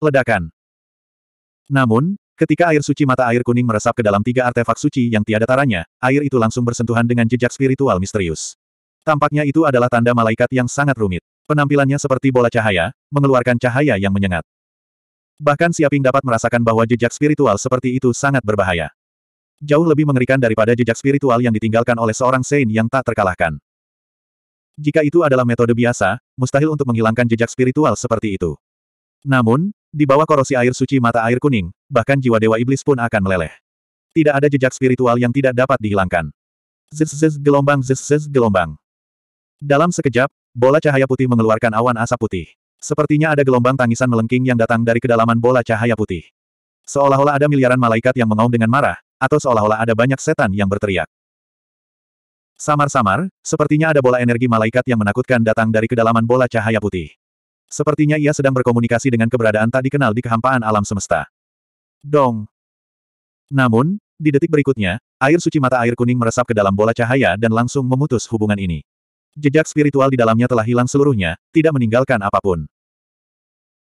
Ledakan. Namun, ketika air suci mata air kuning meresap ke dalam tiga artefak suci yang tiada taranya, air itu langsung bersentuhan dengan jejak spiritual misterius. Tampaknya itu adalah tanda malaikat yang sangat rumit. Penampilannya seperti bola cahaya, mengeluarkan cahaya yang menyengat. Bahkan Siaping dapat merasakan bahwa jejak spiritual seperti itu sangat berbahaya. Jauh lebih mengerikan daripada jejak spiritual yang ditinggalkan oleh seorang Saint yang tak terkalahkan. Jika itu adalah metode biasa, mustahil untuk menghilangkan jejak spiritual seperti itu. Namun, di bawah korosi air suci mata air kuning, bahkan jiwa dewa iblis pun akan meleleh. Tidak ada jejak spiritual yang tidak dapat dihilangkan. Zzzz gelombang zzzz gelombang. Dalam sekejap, bola cahaya putih mengeluarkan awan asap putih. Sepertinya ada gelombang tangisan melengking yang datang dari kedalaman bola cahaya putih. Seolah-olah ada miliaran malaikat yang mengaum dengan marah, atau seolah-olah ada banyak setan yang berteriak. Samar-samar, sepertinya ada bola energi malaikat yang menakutkan datang dari kedalaman bola cahaya putih. Sepertinya ia sedang berkomunikasi dengan keberadaan tak dikenal di kehampaan alam semesta. Dong. Namun, di detik berikutnya, air suci mata air kuning meresap ke dalam bola cahaya dan langsung memutus hubungan ini. Jejak spiritual di dalamnya telah hilang seluruhnya, tidak meninggalkan apapun.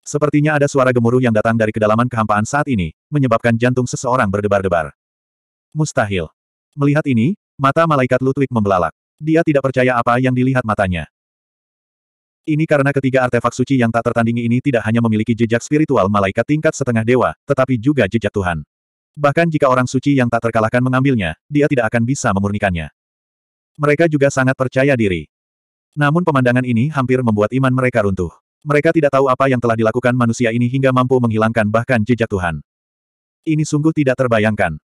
Sepertinya ada suara gemuruh yang datang dari kedalaman kehampaan saat ini, menyebabkan jantung seseorang berdebar-debar. Mustahil. Melihat ini, mata malaikat Ludwig membelalak. Dia tidak percaya apa yang dilihat matanya. Ini karena ketiga artefak suci yang tak tertandingi ini tidak hanya memiliki jejak spiritual malaikat tingkat setengah dewa, tetapi juga jejak Tuhan. Bahkan jika orang suci yang tak terkalahkan mengambilnya, dia tidak akan bisa memurnikannya. Mereka juga sangat percaya diri. Namun pemandangan ini hampir membuat iman mereka runtuh. Mereka tidak tahu apa yang telah dilakukan manusia ini hingga mampu menghilangkan bahkan jejak Tuhan. Ini sungguh tidak terbayangkan.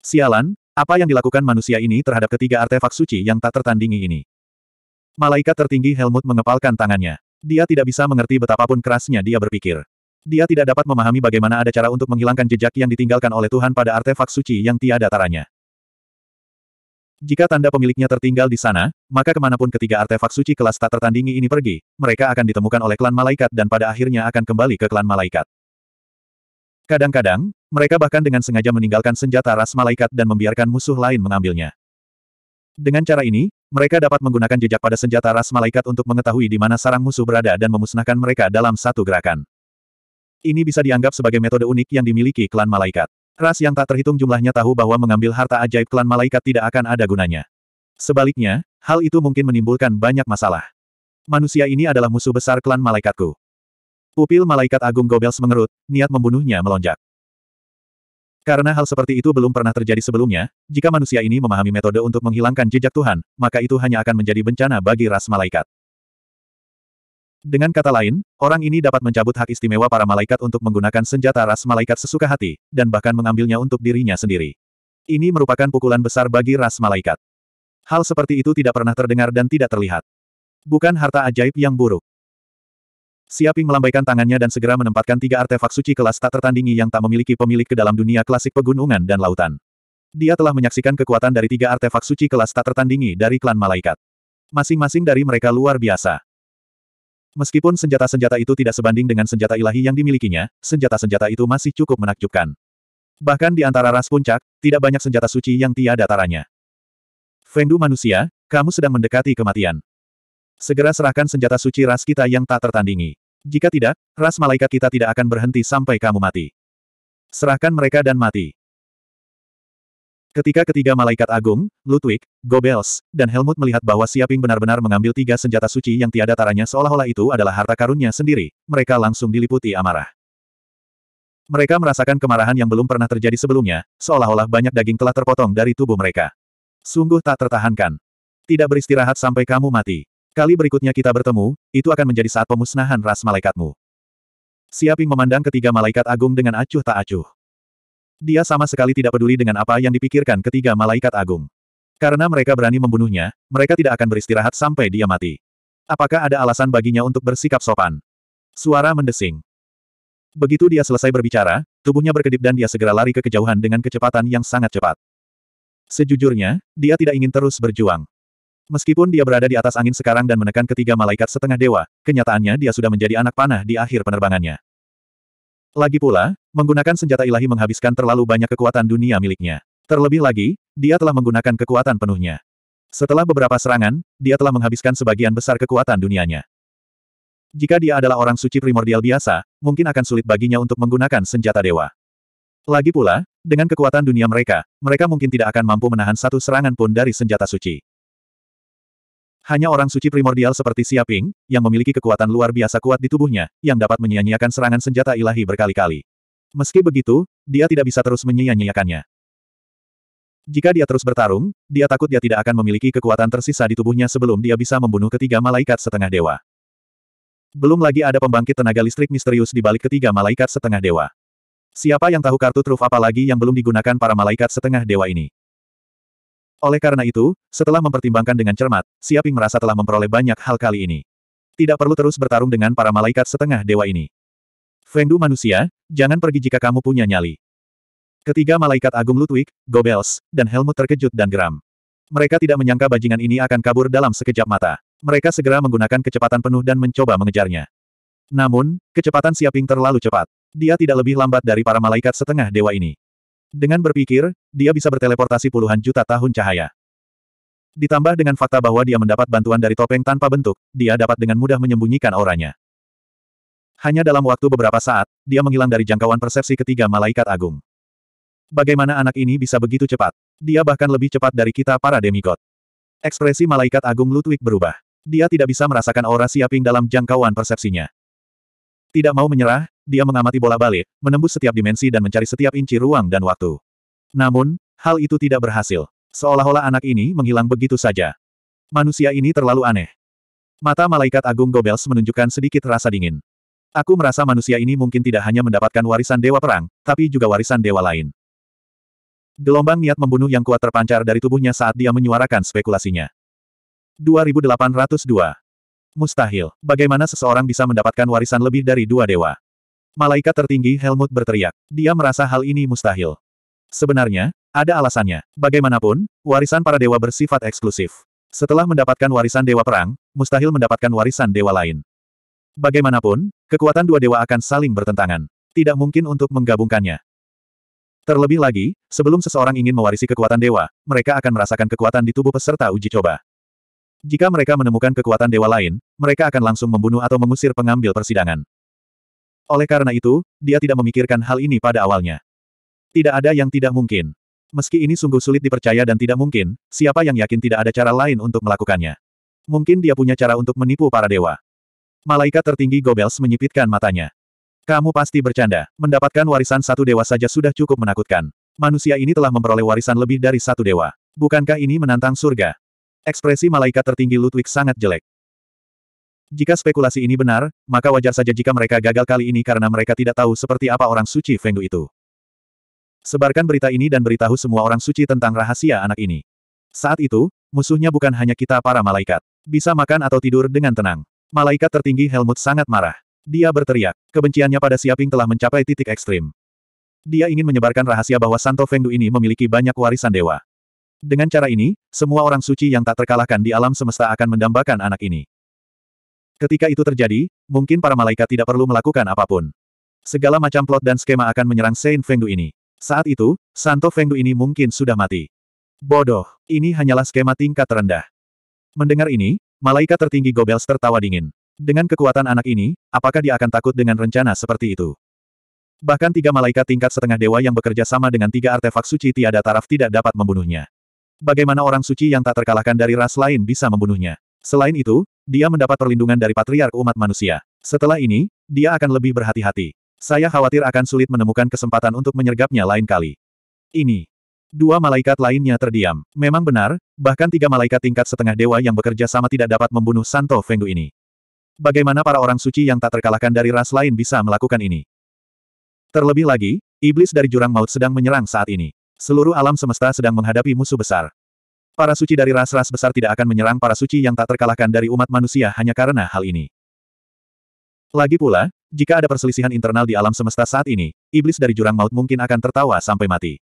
Sialan, apa yang dilakukan manusia ini terhadap ketiga artefak suci yang tak tertandingi ini? Malaikat tertinggi Helmut mengepalkan tangannya. Dia tidak bisa mengerti betapapun kerasnya dia berpikir. Dia tidak dapat memahami bagaimana ada cara untuk menghilangkan jejak yang ditinggalkan oleh Tuhan pada artefak suci yang tiada taranya. Jika tanda pemiliknya tertinggal di sana, maka kemanapun ketiga artefak suci kelas tak tertandingi ini pergi, mereka akan ditemukan oleh klan malaikat dan pada akhirnya akan kembali ke klan malaikat. Kadang-kadang, mereka bahkan dengan sengaja meninggalkan senjata ras malaikat dan membiarkan musuh lain mengambilnya. Dengan cara ini, mereka dapat menggunakan jejak pada senjata ras malaikat untuk mengetahui di mana sarang musuh berada dan memusnahkan mereka dalam satu gerakan. Ini bisa dianggap sebagai metode unik yang dimiliki klan malaikat. Ras yang tak terhitung jumlahnya tahu bahwa mengambil harta ajaib klan malaikat tidak akan ada gunanya. Sebaliknya, hal itu mungkin menimbulkan banyak masalah. Manusia ini adalah musuh besar klan malaikatku. Pupil malaikat agung Gobels mengerut, niat membunuhnya melonjak. Karena hal seperti itu belum pernah terjadi sebelumnya, jika manusia ini memahami metode untuk menghilangkan jejak Tuhan, maka itu hanya akan menjadi bencana bagi ras malaikat. Dengan kata lain, orang ini dapat mencabut hak istimewa para malaikat untuk menggunakan senjata ras malaikat sesuka hati, dan bahkan mengambilnya untuk dirinya sendiri. Ini merupakan pukulan besar bagi ras malaikat. Hal seperti itu tidak pernah terdengar dan tidak terlihat. Bukan harta ajaib yang buruk. Siaping melambaikan tangannya dan segera menempatkan tiga artefak suci kelas tak tertandingi yang tak memiliki pemilik ke dalam dunia klasik pegunungan dan lautan. Dia telah menyaksikan kekuatan dari tiga artefak suci kelas tak tertandingi dari klan malaikat. Masing-masing dari mereka luar biasa. Meskipun senjata-senjata itu tidak sebanding dengan senjata ilahi yang dimilikinya, senjata-senjata itu masih cukup menakjubkan. Bahkan di antara ras puncak, tidak banyak senjata suci yang tiada taranya. Fengdu manusia, kamu sedang mendekati kematian. Segera serahkan senjata suci ras kita yang tak tertandingi. Jika tidak, ras malaikat kita tidak akan berhenti sampai kamu mati. Serahkan mereka dan mati. Ketika ketiga malaikat agung, Ludwig, Gobels, dan Helmut melihat bahwa Siaping benar-benar mengambil tiga senjata suci yang tiada taranya seolah-olah itu adalah harta karunnya sendiri, mereka langsung diliputi amarah. Mereka merasakan kemarahan yang belum pernah terjadi sebelumnya, seolah-olah banyak daging telah terpotong dari tubuh mereka. Sungguh tak tertahankan. Tidak beristirahat sampai kamu mati. Kali berikutnya kita bertemu, itu akan menjadi saat pemusnahan ras malaikatmu. Siaping memandang ketiga malaikat agung dengan acuh tak acuh. Dia sama sekali tidak peduli dengan apa yang dipikirkan ketiga malaikat agung. Karena mereka berani membunuhnya, mereka tidak akan beristirahat sampai dia mati. Apakah ada alasan baginya untuk bersikap sopan? Suara mendesing. Begitu dia selesai berbicara, tubuhnya berkedip dan dia segera lari ke kejauhan dengan kecepatan yang sangat cepat. Sejujurnya, dia tidak ingin terus berjuang. Meskipun dia berada di atas angin sekarang dan menekan ketiga malaikat setengah dewa, kenyataannya dia sudah menjadi anak panah di akhir penerbangannya. Lagi pula, menggunakan senjata ilahi menghabiskan terlalu banyak kekuatan dunia miliknya. Terlebih lagi, dia telah menggunakan kekuatan penuhnya. Setelah beberapa serangan, dia telah menghabiskan sebagian besar kekuatan dunianya. Jika dia adalah orang suci primordial biasa, mungkin akan sulit baginya untuk menggunakan senjata dewa. Lagi pula, dengan kekuatan dunia mereka, mereka mungkin tidak akan mampu menahan satu serangan pun dari senjata suci. Hanya orang suci primordial seperti Siaping, yang memiliki kekuatan luar biasa kuat di tubuhnya, yang dapat menyia-nyiakan serangan senjata ilahi berkali-kali. Meski begitu, dia tidak bisa terus menyia-nyiakannya. Jika dia terus bertarung, dia takut dia tidak akan memiliki kekuatan tersisa di tubuhnya sebelum dia bisa membunuh ketiga malaikat setengah dewa. Belum lagi ada pembangkit tenaga listrik misterius di balik ketiga malaikat setengah dewa. Siapa yang tahu kartu truf apalagi yang belum digunakan para malaikat setengah dewa ini? Oleh karena itu, setelah mempertimbangkan dengan cermat, Siaping merasa telah memperoleh banyak hal kali ini. Tidak perlu terus bertarung dengan para malaikat setengah dewa ini. Fengdu manusia, jangan pergi jika kamu punya nyali. Ketiga malaikat agung Ludwig, Gobels, dan Helmut terkejut dan geram. Mereka tidak menyangka bajingan ini akan kabur dalam sekejap mata. Mereka segera menggunakan kecepatan penuh dan mencoba mengejarnya. Namun, kecepatan Siaping terlalu cepat. Dia tidak lebih lambat dari para malaikat setengah dewa ini. Dengan berpikir, dia bisa berteleportasi puluhan juta tahun cahaya. Ditambah dengan fakta bahwa dia mendapat bantuan dari topeng tanpa bentuk, dia dapat dengan mudah menyembunyikan auranya. Hanya dalam waktu beberapa saat, dia menghilang dari jangkauan persepsi ketiga malaikat agung. Bagaimana anak ini bisa begitu cepat? Dia bahkan lebih cepat dari kita para demigod. Ekspresi malaikat agung Ludwig berubah. Dia tidak bisa merasakan aura siaping dalam jangkauan persepsinya. Tidak mau menyerah, dia mengamati bola balik, menembus setiap dimensi dan mencari setiap inci ruang dan waktu. Namun, hal itu tidak berhasil. Seolah-olah anak ini menghilang begitu saja. Manusia ini terlalu aneh. Mata malaikat agung Gobels menunjukkan sedikit rasa dingin. Aku merasa manusia ini mungkin tidak hanya mendapatkan warisan dewa perang, tapi juga warisan dewa lain. Gelombang niat membunuh yang kuat terpancar dari tubuhnya saat dia menyuarakan spekulasinya. 2802 Mustahil. Bagaimana seseorang bisa mendapatkan warisan lebih dari dua dewa? Malaikat tertinggi Helmut berteriak. Dia merasa hal ini mustahil. Sebenarnya, ada alasannya. Bagaimanapun, warisan para dewa bersifat eksklusif. Setelah mendapatkan warisan dewa perang, mustahil mendapatkan warisan dewa lain. Bagaimanapun, kekuatan dua dewa akan saling bertentangan. Tidak mungkin untuk menggabungkannya. Terlebih lagi, sebelum seseorang ingin mewarisi kekuatan dewa, mereka akan merasakan kekuatan di tubuh peserta uji coba. Jika mereka menemukan kekuatan dewa lain, mereka akan langsung membunuh atau mengusir pengambil persidangan. Oleh karena itu, dia tidak memikirkan hal ini pada awalnya. Tidak ada yang tidak mungkin. Meski ini sungguh sulit dipercaya dan tidak mungkin, siapa yang yakin tidak ada cara lain untuk melakukannya? Mungkin dia punya cara untuk menipu para dewa. Malaikat tertinggi Gobels menyipitkan matanya. Kamu pasti bercanda. Mendapatkan warisan satu dewa saja sudah cukup menakutkan. Manusia ini telah memperoleh warisan lebih dari satu dewa. Bukankah ini menantang surga? Ekspresi malaikat tertinggi Ludwig sangat jelek. Jika spekulasi ini benar, maka wajar saja jika mereka gagal kali ini karena mereka tidak tahu seperti apa orang suci Fengdu itu. Sebarkan berita ini dan beritahu semua orang suci tentang rahasia anak ini. Saat itu, musuhnya bukan hanya kita para malaikat. Bisa makan atau tidur dengan tenang. Malaikat tertinggi Helmut sangat marah. Dia berteriak. Kebenciannya pada Siaping telah mencapai titik ekstrim. Dia ingin menyebarkan rahasia bahwa Santo Fengdu ini memiliki banyak warisan dewa. Dengan cara ini, semua orang suci yang tak terkalahkan di alam semesta akan mendambakan anak ini. Ketika itu terjadi, mungkin para malaikat tidak perlu melakukan apapun. Segala macam plot dan skema akan menyerang Saint Fengdu ini. Saat itu, Santo Fengdu ini mungkin sudah mati. Bodoh, ini hanyalah skema tingkat terendah. Mendengar ini, malaikat tertinggi Gobels tertawa dingin. Dengan kekuatan anak ini, apakah dia akan takut dengan rencana seperti itu? Bahkan tiga malaikat tingkat setengah dewa yang bekerja sama dengan tiga artefak suci tiada taraf tidak dapat membunuhnya. Bagaimana orang suci yang tak terkalahkan dari ras lain bisa membunuhnya? Selain itu, dia mendapat perlindungan dari patriark umat manusia. Setelah ini, dia akan lebih berhati-hati. Saya khawatir akan sulit menemukan kesempatan untuk menyergapnya lain kali. Ini. Dua malaikat lainnya terdiam. Memang benar, bahkan tiga malaikat tingkat setengah dewa yang bekerja sama tidak dapat membunuh Santo Fengdu ini. Bagaimana para orang suci yang tak terkalahkan dari ras lain bisa melakukan ini? Terlebih lagi, iblis dari jurang maut sedang menyerang saat ini. Seluruh alam semesta sedang menghadapi musuh besar. Para suci dari ras-ras besar tidak akan menyerang para suci yang tak terkalahkan dari umat manusia hanya karena hal ini. Lagi pula, jika ada perselisihan internal di alam semesta saat ini, iblis dari jurang maut mungkin akan tertawa sampai mati.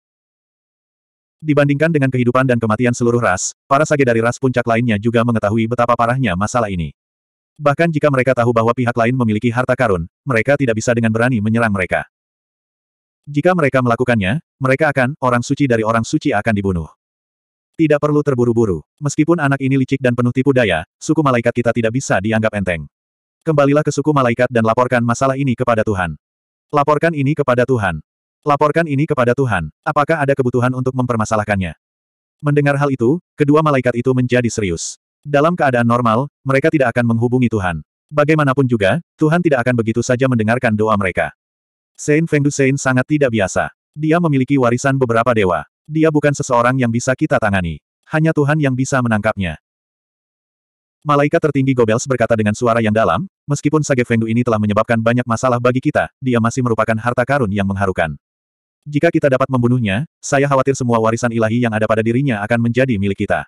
Dibandingkan dengan kehidupan dan kematian seluruh ras, para sage dari ras puncak lainnya juga mengetahui betapa parahnya masalah ini. Bahkan jika mereka tahu bahwa pihak lain memiliki harta karun, mereka tidak bisa dengan berani menyerang mereka. Jika mereka melakukannya, mereka akan, orang suci dari orang suci akan dibunuh. Tidak perlu terburu-buru. Meskipun anak ini licik dan penuh tipu daya, suku malaikat kita tidak bisa dianggap enteng. Kembalilah ke suku malaikat dan laporkan masalah ini kepada Tuhan. Laporkan ini kepada Tuhan. Laporkan ini kepada Tuhan. Apakah ada kebutuhan untuk mempermasalahkannya? Mendengar hal itu, kedua malaikat itu menjadi serius. Dalam keadaan normal, mereka tidak akan menghubungi Tuhan. Bagaimanapun juga, Tuhan tidak akan begitu saja mendengarkan doa mereka. Saint Fengdusein sangat tidak biasa. Dia memiliki warisan beberapa dewa. Dia bukan seseorang yang bisa kita tangani. Hanya Tuhan yang bisa menangkapnya. Malaikat tertinggi Gobels berkata dengan suara yang dalam, meskipun Sage Fengdu ini telah menyebabkan banyak masalah bagi kita, dia masih merupakan harta karun yang mengharukan. Jika kita dapat membunuhnya, saya khawatir semua warisan ilahi yang ada pada dirinya akan menjadi milik kita.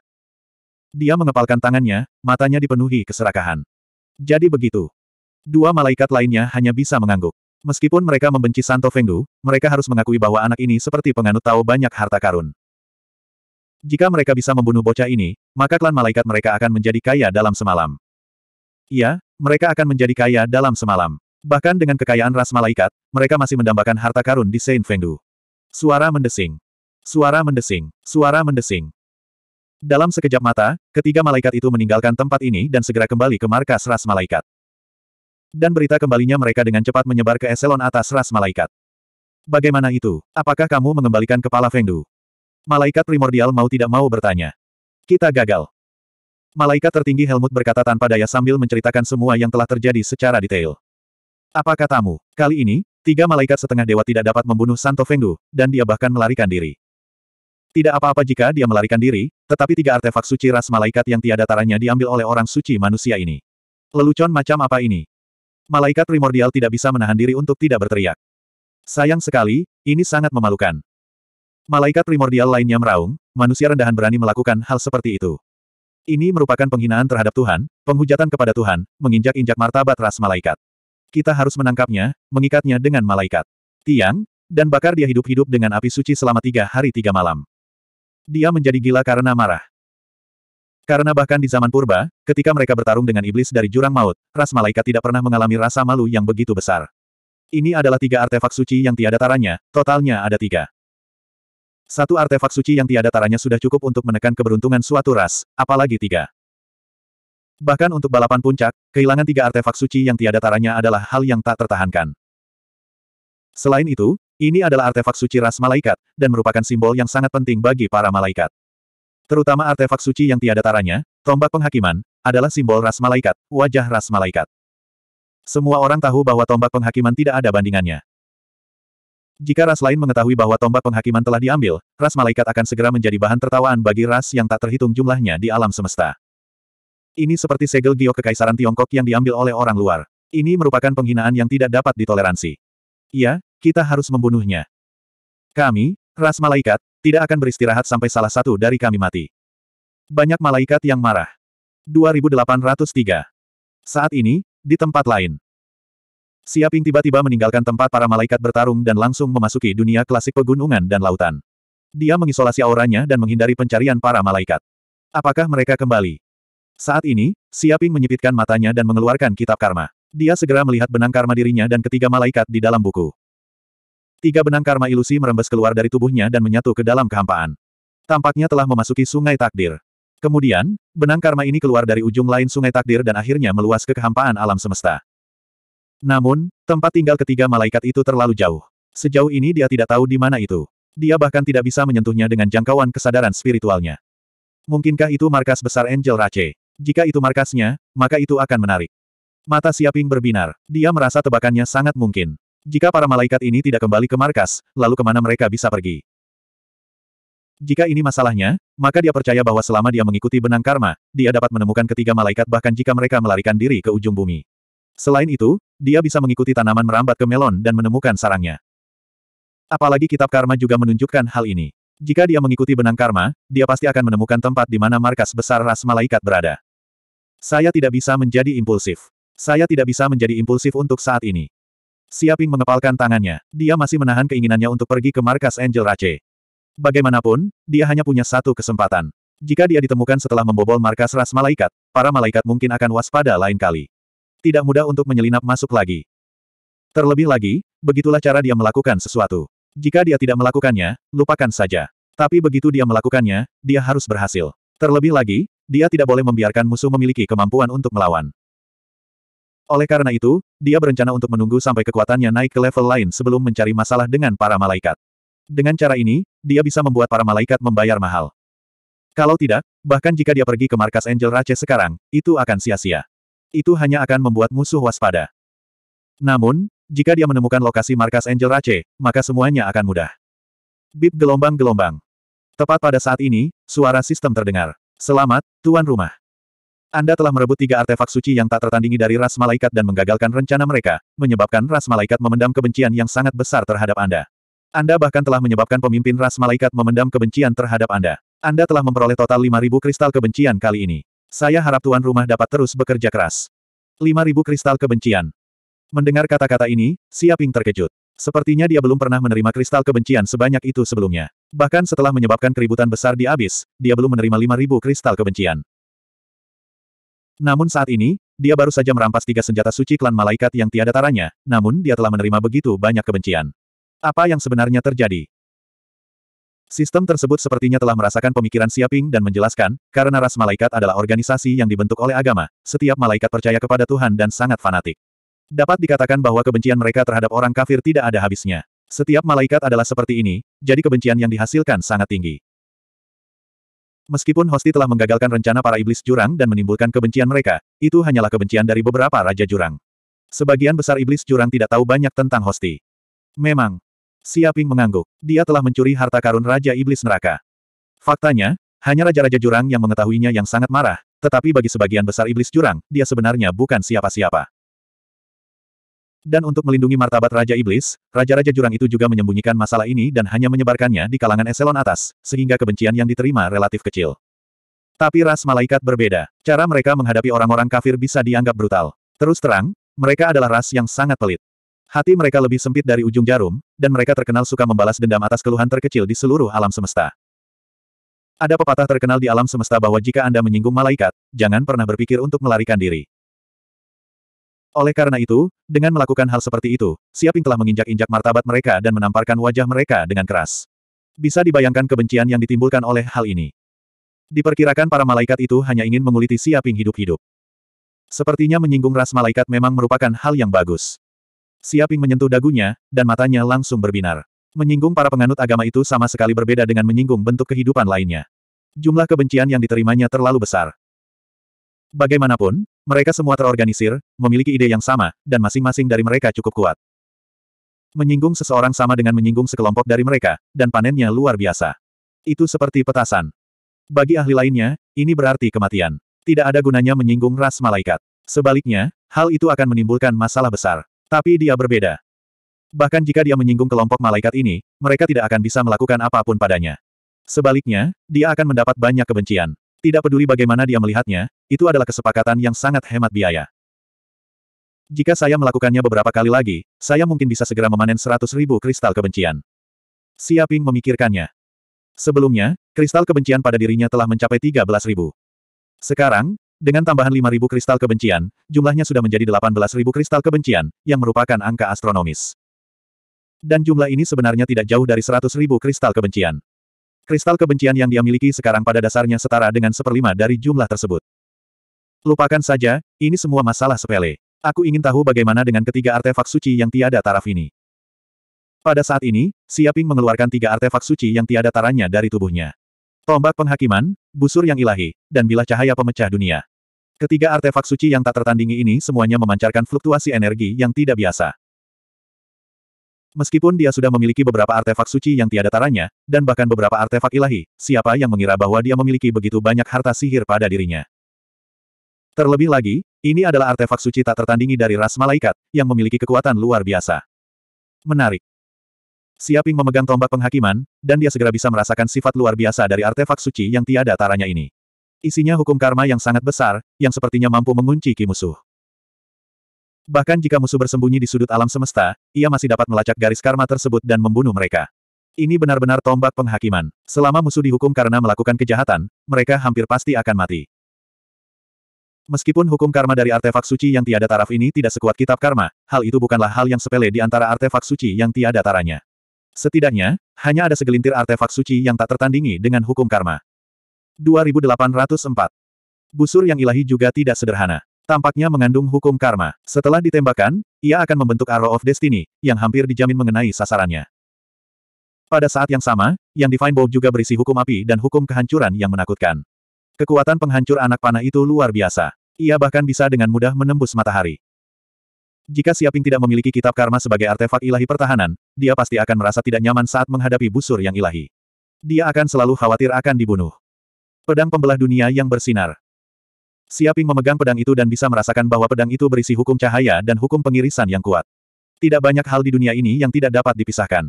Dia mengepalkan tangannya, matanya dipenuhi keserakahan. Jadi begitu. Dua malaikat lainnya hanya bisa mengangguk. Meskipun mereka membenci Santo Fengdu, mereka harus mengakui bahwa anak ini seperti penganut tahu banyak harta karun. Jika mereka bisa membunuh bocah ini, maka klan malaikat mereka akan menjadi kaya dalam semalam. Iya, mereka akan menjadi kaya dalam semalam. Bahkan dengan kekayaan ras malaikat, mereka masih mendambakan harta karun di Saint Fengdu. Suara mendesing. Suara mendesing. Suara mendesing. Dalam sekejap mata, ketiga malaikat itu meninggalkan tempat ini dan segera kembali ke markas ras malaikat. Dan berita kembalinya mereka dengan cepat menyebar ke eselon atas ras malaikat. Bagaimana itu? Apakah kamu mengembalikan kepala Fengdu? Malaikat primordial mau tidak mau bertanya. Kita gagal. Malaikat tertinggi Helmut berkata tanpa daya sambil menceritakan semua yang telah terjadi secara detail. Apa katamu? Kali ini, tiga malaikat setengah dewa tidak dapat membunuh Santo Fengdu, dan dia bahkan melarikan diri. Tidak apa-apa jika dia melarikan diri, tetapi tiga artefak suci ras malaikat yang tiada taranya diambil oleh orang suci manusia ini. Lelucon macam apa ini? malaikat primordial tidak bisa menahan diri untuk tidak berteriak. Sayang sekali, ini sangat memalukan. Malaikat primordial lainnya meraung, manusia rendahan berani melakukan hal seperti itu. Ini merupakan penghinaan terhadap Tuhan, penghujatan kepada Tuhan, menginjak-injak martabat ras malaikat. Kita harus menangkapnya, mengikatnya dengan malaikat. Tiang, dan bakar dia hidup-hidup dengan api suci selama tiga hari tiga malam. Dia menjadi gila karena marah. Karena bahkan di zaman purba, ketika mereka bertarung dengan iblis dari jurang maut, ras malaikat tidak pernah mengalami rasa malu yang begitu besar. Ini adalah tiga artefak suci yang tiada taranya, totalnya ada tiga. Satu artefak suci yang tiada taranya sudah cukup untuk menekan keberuntungan suatu ras, apalagi tiga. Bahkan untuk balapan puncak, kehilangan tiga artefak suci yang tiada taranya adalah hal yang tak tertahankan. Selain itu, ini adalah artefak suci ras malaikat, dan merupakan simbol yang sangat penting bagi para malaikat terutama artefak suci yang tiada taranya, tombak penghakiman, adalah simbol ras malaikat, wajah ras malaikat. Semua orang tahu bahwa tombak penghakiman tidak ada bandingannya. Jika ras lain mengetahui bahwa tombak penghakiman telah diambil, ras malaikat akan segera menjadi bahan tertawaan bagi ras yang tak terhitung jumlahnya di alam semesta. Ini seperti segel giok kekaisaran Tiongkok yang diambil oleh orang luar. Ini merupakan penghinaan yang tidak dapat ditoleransi. Ya, kita harus membunuhnya. Kami, ras malaikat, tidak akan beristirahat sampai salah satu dari kami mati. Banyak malaikat yang marah. 2803. Saat ini, di tempat lain. Siaping tiba-tiba meninggalkan tempat para malaikat bertarung dan langsung memasuki dunia klasik pegunungan dan lautan. Dia mengisolasi auranya dan menghindari pencarian para malaikat. Apakah mereka kembali? Saat ini, Siaping menyipitkan matanya dan mengeluarkan kitab karma. Dia segera melihat benang karma dirinya dan ketiga malaikat di dalam buku. Tiga benang karma ilusi merembes keluar dari tubuhnya dan menyatu ke dalam kehampaan. Tampaknya telah memasuki sungai takdir. Kemudian, benang karma ini keluar dari ujung lain sungai takdir dan akhirnya meluas ke kehampaan alam semesta. Namun, tempat tinggal ketiga malaikat itu terlalu jauh. Sejauh ini dia tidak tahu di mana itu. Dia bahkan tidak bisa menyentuhnya dengan jangkauan kesadaran spiritualnya. Mungkinkah itu markas besar Angel Rache? Jika itu markasnya, maka itu akan menarik. Mata Siaping berbinar. Dia merasa tebakannya sangat mungkin. Jika para malaikat ini tidak kembali ke markas, lalu kemana mereka bisa pergi? Jika ini masalahnya, maka dia percaya bahwa selama dia mengikuti benang karma, dia dapat menemukan ketiga malaikat bahkan jika mereka melarikan diri ke ujung bumi. Selain itu, dia bisa mengikuti tanaman merambat ke melon dan menemukan sarangnya. Apalagi kitab karma juga menunjukkan hal ini. Jika dia mengikuti benang karma, dia pasti akan menemukan tempat di mana markas besar ras malaikat berada. Saya tidak bisa menjadi impulsif. Saya tidak bisa menjadi impulsif untuk saat ini. Siaping mengepalkan tangannya. Dia masih menahan keinginannya untuk pergi ke markas Angel Rache. Bagaimanapun, dia hanya punya satu kesempatan. Jika dia ditemukan setelah membobol markas ras malaikat, para malaikat mungkin akan waspada lain kali. Tidak mudah untuk menyelinap masuk lagi. Terlebih lagi, begitulah cara dia melakukan sesuatu. Jika dia tidak melakukannya, lupakan saja. Tapi begitu dia melakukannya, dia harus berhasil. Terlebih lagi, dia tidak boleh membiarkan musuh memiliki kemampuan untuk melawan. Oleh karena itu, dia berencana untuk menunggu sampai kekuatannya naik ke level lain sebelum mencari masalah dengan para malaikat. Dengan cara ini, dia bisa membuat para malaikat membayar mahal. Kalau tidak, bahkan jika dia pergi ke markas Angel Rache sekarang, itu akan sia-sia. Itu hanya akan membuat musuh waspada. Namun, jika dia menemukan lokasi markas Angel Rache, maka semuanya akan mudah. Bip gelombang-gelombang. Tepat pada saat ini, suara sistem terdengar. Selamat, tuan rumah. Anda telah merebut tiga artefak suci yang tak tertandingi dari ras malaikat dan menggagalkan rencana mereka, menyebabkan ras malaikat memendam kebencian yang sangat besar terhadap Anda. Anda bahkan telah menyebabkan pemimpin ras malaikat memendam kebencian terhadap Anda. Anda telah memperoleh total 5.000 kristal kebencian kali ini. Saya harap tuan rumah dapat terus bekerja keras. 5.000 kristal kebencian. Mendengar kata-kata ini, Siaping terkejut. Sepertinya dia belum pernah menerima kristal kebencian sebanyak itu sebelumnya. Bahkan setelah menyebabkan keributan besar di Abis, dia belum menerima 5.000 kristal kebencian. Namun saat ini, dia baru saja merampas tiga senjata suci klan malaikat yang tiada taranya, namun dia telah menerima begitu banyak kebencian. Apa yang sebenarnya terjadi? Sistem tersebut sepertinya telah merasakan pemikiran Siaping dan menjelaskan, karena ras malaikat adalah organisasi yang dibentuk oleh agama, setiap malaikat percaya kepada Tuhan dan sangat fanatik. Dapat dikatakan bahwa kebencian mereka terhadap orang kafir tidak ada habisnya. Setiap malaikat adalah seperti ini, jadi kebencian yang dihasilkan sangat tinggi. Meskipun Hosti telah menggagalkan rencana para iblis jurang dan menimbulkan kebencian mereka, itu hanyalah kebencian dari beberapa raja jurang. Sebagian besar iblis jurang tidak tahu banyak tentang Hosti. Memang. Siaping mengangguk. Dia telah mencuri harta karun Raja Iblis Neraka. Faktanya, hanya raja-raja jurang yang mengetahuinya yang sangat marah, tetapi bagi sebagian besar iblis jurang, dia sebenarnya bukan siapa-siapa. Dan untuk melindungi martabat Raja Iblis, Raja-Raja Jurang itu juga menyembunyikan masalah ini dan hanya menyebarkannya di kalangan eselon atas, sehingga kebencian yang diterima relatif kecil. Tapi ras malaikat berbeda. Cara mereka menghadapi orang-orang kafir bisa dianggap brutal. Terus terang, mereka adalah ras yang sangat pelit. Hati mereka lebih sempit dari ujung jarum, dan mereka terkenal suka membalas dendam atas keluhan terkecil di seluruh alam semesta. Ada pepatah terkenal di alam semesta bahwa jika Anda menyinggung malaikat, jangan pernah berpikir untuk melarikan diri. Oleh karena itu, dengan melakukan hal seperti itu, Siaping telah menginjak-injak martabat mereka dan menamparkan wajah mereka dengan keras. Bisa dibayangkan kebencian yang ditimbulkan oleh hal ini. Diperkirakan para malaikat itu hanya ingin menguliti Siaping hidup-hidup. Sepertinya menyinggung ras malaikat memang merupakan hal yang bagus. Siaping menyentuh dagunya, dan matanya langsung berbinar. Menyinggung para penganut agama itu sama sekali berbeda dengan menyinggung bentuk kehidupan lainnya. Jumlah kebencian yang diterimanya terlalu besar. Bagaimanapun, mereka semua terorganisir, memiliki ide yang sama, dan masing-masing dari mereka cukup kuat. Menyinggung seseorang sama dengan menyinggung sekelompok dari mereka, dan panennya luar biasa. Itu seperti petasan. Bagi ahli lainnya, ini berarti kematian. Tidak ada gunanya menyinggung ras malaikat. Sebaliknya, hal itu akan menimbulkan masalah besar. Tapi dia berbeda. Bahkan jika dia menyinggung kelompok malaikat ini, mereka tidak akan bisa melakukan apapun padanya. Sebaliknya, dia akan mendapat banyak kebencian. Tidak peduli bagaimana dia melihatnya, itu adalah kesepakatan yang sangat hemat biaya. Jika saya melakukannya beberapa kali lagi, saya mungkin bisa segera memanen seratus ribu kristal kebencian. Siaping memikirkannya. Sebelumnya, kristal kebencian pada dirinya telah mencapai tiga belas ribu. Sekarang, dengan tambahan 5.000 kristal kebencian, jumlahnya sudah menjadi 18.000 kristal kebencian, yang merupakan angka astronomis. Dan jumlah ini sebenarnya tidak jauh dari 100.000 kristal kebencian. Kristal kebencian yang dia miliki sekarang pada dasarnya setara dengan seperlima dari jumlah tersebut. Lupakan saja, ini semua masalah sepele. Aku ingin tahu bagaimana dengan ketiga artefak suci yang tiada taraf ini. Pada saat ini, Siaping mengeluarkan tiga artefak suci yang tiada taranya dari tubuhnya. Tombak penghakiman, busur yang ilahi, dan bilah cahaya pemecah dunia. Ketiga artefak suci yang tak tertandingi ini semuanya memancarkan fluktuasi energi yang tidak biasa. Meskipun dia sudah memiliki beberapa artefak suci yang tiada taranya, dan bahkan beberapa artefak ilahi, siapa yang mengira bahwa dia memiliki begitu banyak harta sihir pada dirinya. Terlebih lagi, ini adalah artefak suci tak tertandingi dari ras malaikat, yang memiliki kekuatan luar biasa. Menarik. Siaping memegang tombak penghakiman, dan dia segera bisa merasakan sifat luar biasa dari artefak suci yang tiada taranya ini. Isinya hukum karma yang sangat besar, yang sepertinya mampu mengunci Ki musuh. Bahkan jika musuh bersembunyi di sudut alam semesta, ia masih dapat melacak garis karma tersebut dan membunuh mereka. Ini benar-benar tombak penghakiman. Selama musuh dihukum karena melakukan kejahatan, mereka hampir pasti akan mati. Meskipun hukum karma dari artefak suci yang tiada taraf ini tidak sekuat kitab karma, hal itu bukanlah hal yang sepele di antara artefak suci yang tiada taranya. Setidaknya, hanya ada segelintir artefak suci yang tak tertandingi dengan hukum karma. 2804 Busur yang ilahi juga tidak sederhana tampaknya mengandung hukum karma. Setelah ditembakkan, ia akan membentuk Arrow of Destiny, yang hampir dijamin mengenai sasarannya. Pada saat yang sama, yang Divine Bow juga berisi hukum api dan hukum kehancuran yang menakutkan. Kekuatan penghancur anak panah itu luar biasa. Ia bahkan bisa dengan mudah menembus matahari. Jika Siaping tidak memiliki kitab karma sebagai artefak ilahi pertahanan, dia pasti akan merasa tidak nyaman saat menghadapi busur yang ilahi. Dia akan selalu khawatir akan dibunuh. Pedang pembelah dunia yang bersinar. Siaping memegang pedang itu dan bisa merasakan bahwa pedang itu berisi hukum cahaya dan hukum pengirisan yang kuat. Tidak banyak hal di dunia ini yang tidak dapat dipisahkan.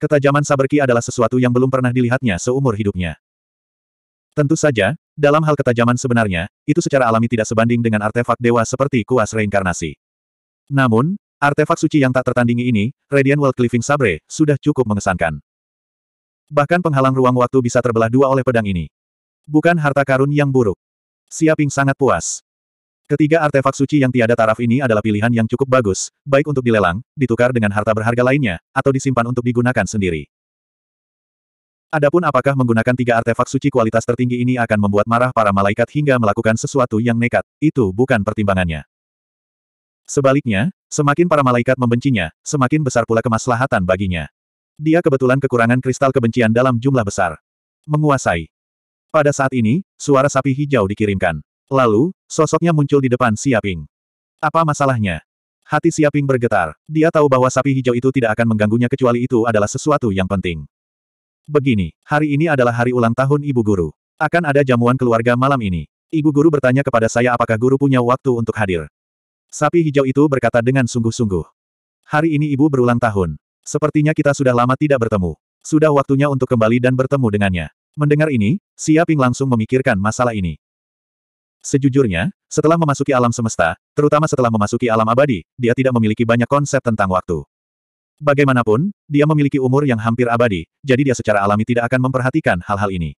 Ketajaman Saberki adalah sesuatu yang belum pernah dilihatnya seumur hidupnya. Tentu saja, dalam hal ketajaman sebenarnya, itu secara alami tidak sebanding dengan artefak dewa seperti kuas reinkarnasi. Namun, artefak suci yang tak tertandingi ini, Radiant World Cleaving Sabre, sudah cukup mengesankan. Bahkan penghalang ruang waktu bisa terbelah dua oleh pedang ini. Bukan harta karun yang buruk. Siaping sangat puas. Ketiga artefak suci yang tiada taraf ini adalah pilihan yang cukup bagus, baik untuk dilelang, ditukar dengan harta berharga lainnya, atau disimpan untuk digunakan sendiri. Adapun apakah menggunakan tiga artefak suci kualitas tertinggi ini akan membuat marah para malaikat hingga melakukan sesuatu yang nekat, itu bukan pertimbangannya. Sebaliknya, semakin para malaikat membencinya, semakin besar pula kemaslahatan baginya. Dia kebetulan kekurangan kristal kebencian dalam jumlah besar. Menguasai pada saat ini, suara sapi hijau dikirimkan. Lalu, sosoknya muncul di depan Siaping. Apa masalahnya? Hati Siaping bergetar. Dia tahu bahwa sapi hijau itu tidak akan mengganggunya kecuali itu adalah sesuatu yang penting. Begini, hari ini adalah hari ulang tahun Ibu Guru. Akan ada jamuan keluarga malam ini. Ibu Guru bertanya kepada saya apakah guru punya waktu untuk hadir. Sapi hijau itu berkata dengan sungguh-sungguh. Hari ini Ibu berulang tahun. Sepertinya kita sudah lama tidak bertemu. Sudah waktunya untuk kembali dan bertemu dengannya. Mendengar ini, Siaping langsung memikirkan masalah ini. Sejujurnya, setelah memasuki alam semesta, terutama setelah memasuki alam abadi, dia tidak memiliki banyak konsep tentang waktu. Bagaimanapun, dia memiliki umur yang hampir abadi, jadi dia secara alami tidak akan memperhatikan hal-hal ini.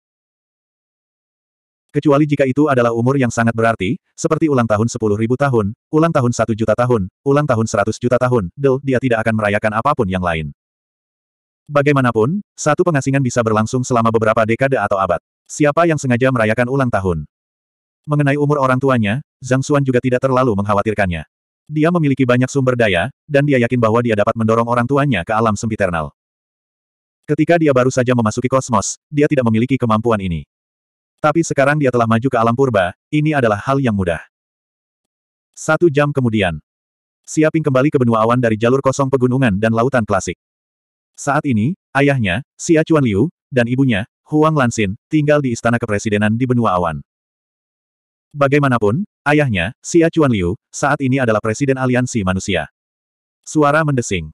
Kecuali jika itu adalah umur yang sangat berarti, seperti ulang tahun 10.000 tahun, ulang tahun 1 juta tahun, ulang tahun 100 juta tahun, del, dia tidak akan merayakan apapun yang lain. Bagaimanapun, satu pengasingan bisa berlangsung selama beberapa dekade atau abad. Siapa yang sengaja merayakan ulang tahun? Mengenai umur orang tuanya, Zhang Xuan juga tidak terlalu mengkhawatirkannya. Dia memiliki banyak sumber daya, dan dia yakin bahwa dia dapat mendorong orang tuanya ke alam sempiternal. Ketika dia baru saja memasuki kosmos, dia tidak memiliki kemampuan ini. Tapi sekarang dia telah maju ke alam purba, ini adalah hal yang mudah. Satu jam kemudian, Siaping kembali ke benua awan dari jalur kosong pegunungan dan lautan klasik. Saat ini, ayahnya, si acuan Liu, dan ibunya, Huang Lansin, tinggal di Istana Kepresidenan di Benua Awan. Bagaimanapun, ayahnya, si acuan Liu, saat ini adalah Presiden Aliansi Manusia. Suara mendesing.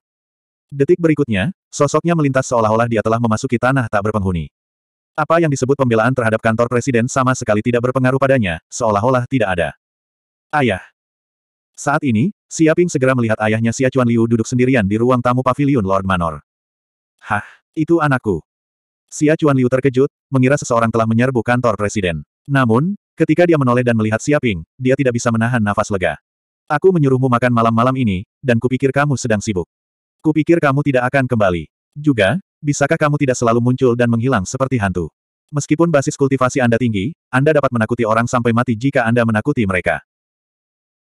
Detik berikutnya, sosoknya melintas seolah-olah dia telah memasuki tanah tak berpenghuni. Apa yang disebut pembelaan terhadap kantor Presiden sama sekali tidak berpengaruh padanya, seolah-olah tidak ada. Ayah. Saat ini, siaping segera melihat ayahnya Xia Chuan Liu duduk sendirian di ruang tamu pavilion Lord Manor. Hah, itu anakku. Xia Chuan Liu terkejut, mengira seseorang telah menyerbu kantor presiden. Namun, ketika dia menoleh dan melihat Xia Ping, dia tidak bisa menahan nafas lega. Aku menyuruhmu makan malam-malam ini, dan kupikir kamu sedang sibuk. Kupikir kamu tidak akan kembali. Juga, bisakah kamu tidak selalu muncul dan menghilang seperti hantu? Meskipun basis kultivasi Anda tinggi, Anda dapat menakuti orang sampai mati jika Anda menakuti mereka.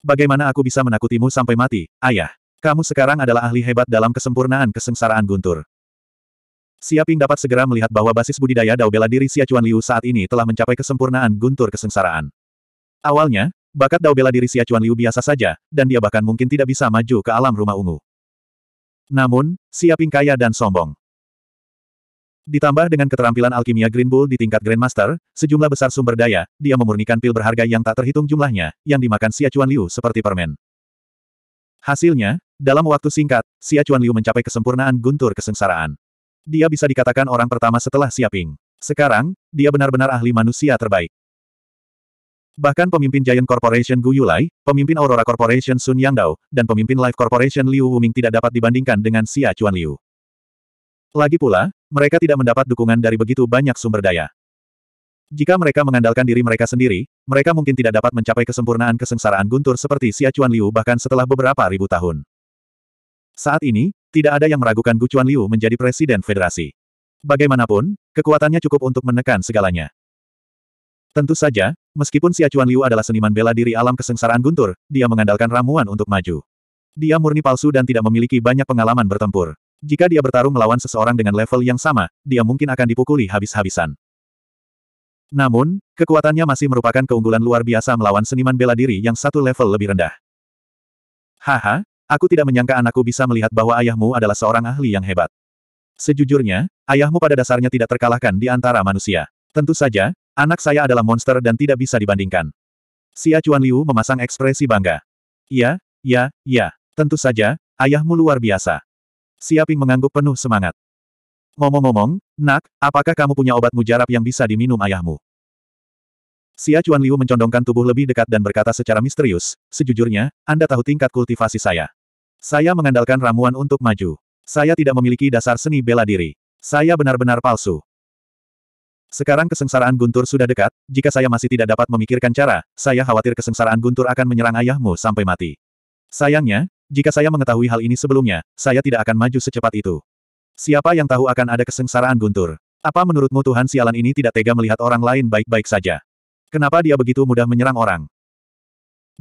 Bagaimana aku bisa menakutimu sampai mati, ayah? Kamu sekarang adalah ahli hebat dalam kesempurnaan kesengsaraan guntur. Siaping dapat segera melihat bahwa basis budidaya Dao bela diri Siacuan Liu saat ini telah mencapai kesempurnaan guntur kesengsaraan. Awalnya, bakat Dao bela diri Siacuan Liu biasa saja, dan dia bahkan mungkin tidak bisa maju ke alam rumah ungu. Namun, Siaping kaya dan sombong. Ditambah dengan keterampilan alkimia Green Bull di tingkat Grandmaster, sejumlah besar sumber daya, dia memurnikan pil berharga yang tak terhitung jumlahnya, yang dimakan Siacuan Liu seperti permen. Hasilnya, dalam waktu singkat, Siacuan Liu mencapai kesempurnaan guntur kesengsaraan. Dia bisa dikatakan orang pertama setelah Siaping. Sekarang, dia benar-benar ahli manusia terbaik. Bahkan pemimpin Giant Corporation Gu Yulai, pemimpin Aurora Corporation Sun Yangdao, dan pemimpin Life Corporation Liu Wuming tidak dapat dibandingkan dengan Xia Chuan Liu. Lagi pula, mereka tidak mendapat dukungan dari begitu banyak sumber daya. Jika mereka mengandalkan diri mereka sendiri, mereka mungkin tidak dapat mencapai kesempurnaan kesengsaraan guntur seperti Xia Chuan Liu bahkan setelah beberapa ribu tahun. Saat ini, tidak ada yang meragukan Gu Chuan Liu menjadi presiden federasi. Bagaimanapun, kekuatannya cukup untuk menekan segalanya. Tentu saja, meskipun si Chuan Liu adalah seniman bela diri alam kesengsaraan guntur, dia mengandalkan ramuan untuk maju. Dia murni palsu dan tidak memiliki banyak pengalaman bertempur. Jika dia bertarung melawan seseorang dengan level yang sama, dia mungkin akan dipukuli habis-habisan. Namun, kekuatannya masih merupakan keunggulan luar biasa melawan seniman bela diri yang satu level lebih rendah. Haha, Aku tidak menyangka anakku bisa melihat bahwa ayahmu adalah seorang ahli yang hebat. Sejujurnya, ayahmu pada dasarnya tidak terkalahkan di antara manusia. Tentu saja, anak saya adalah monster dan tidak bisa dibandingkan. Si Acuan Liu memasang ekspresi bangga. Iya, ya, ya. Tentu saja, ayahmu luar biasa. Siaping mengangguk penuh semangat. Ngomong-ngomong, nak, apakah kamu punya obat mujarab yang bisa diminum ayahmu? Si Acuan Liu mencondongkan tubuh lebih dekat dan berkata secara misterius, sejujurnya, Anda tahu tingkat kultivasi saya. Saya mengandalkan ramuan untuk maju. Saya tidak memiliki dasar seni bela diri. Saya benar-benar palsu. Sekarang kesengsaraan Guntur sudah dekat, jika saya masih tidak dapat memikirkan cara, saya khawatir kesengsaraan Guntur akan menyerang ayahmu sampai mati. Sayangnya, jika saya mengetahui hal ini sebelumnya, saya tidak akan maju secepat itu. Siapa yang tahu akan ada kesengsaraan Guntur? Apa menurutmu Tuhan sialan ini tidak tega melihat orang lain baik-baik saja? Kenapa dia begitu mudah menyerang orang?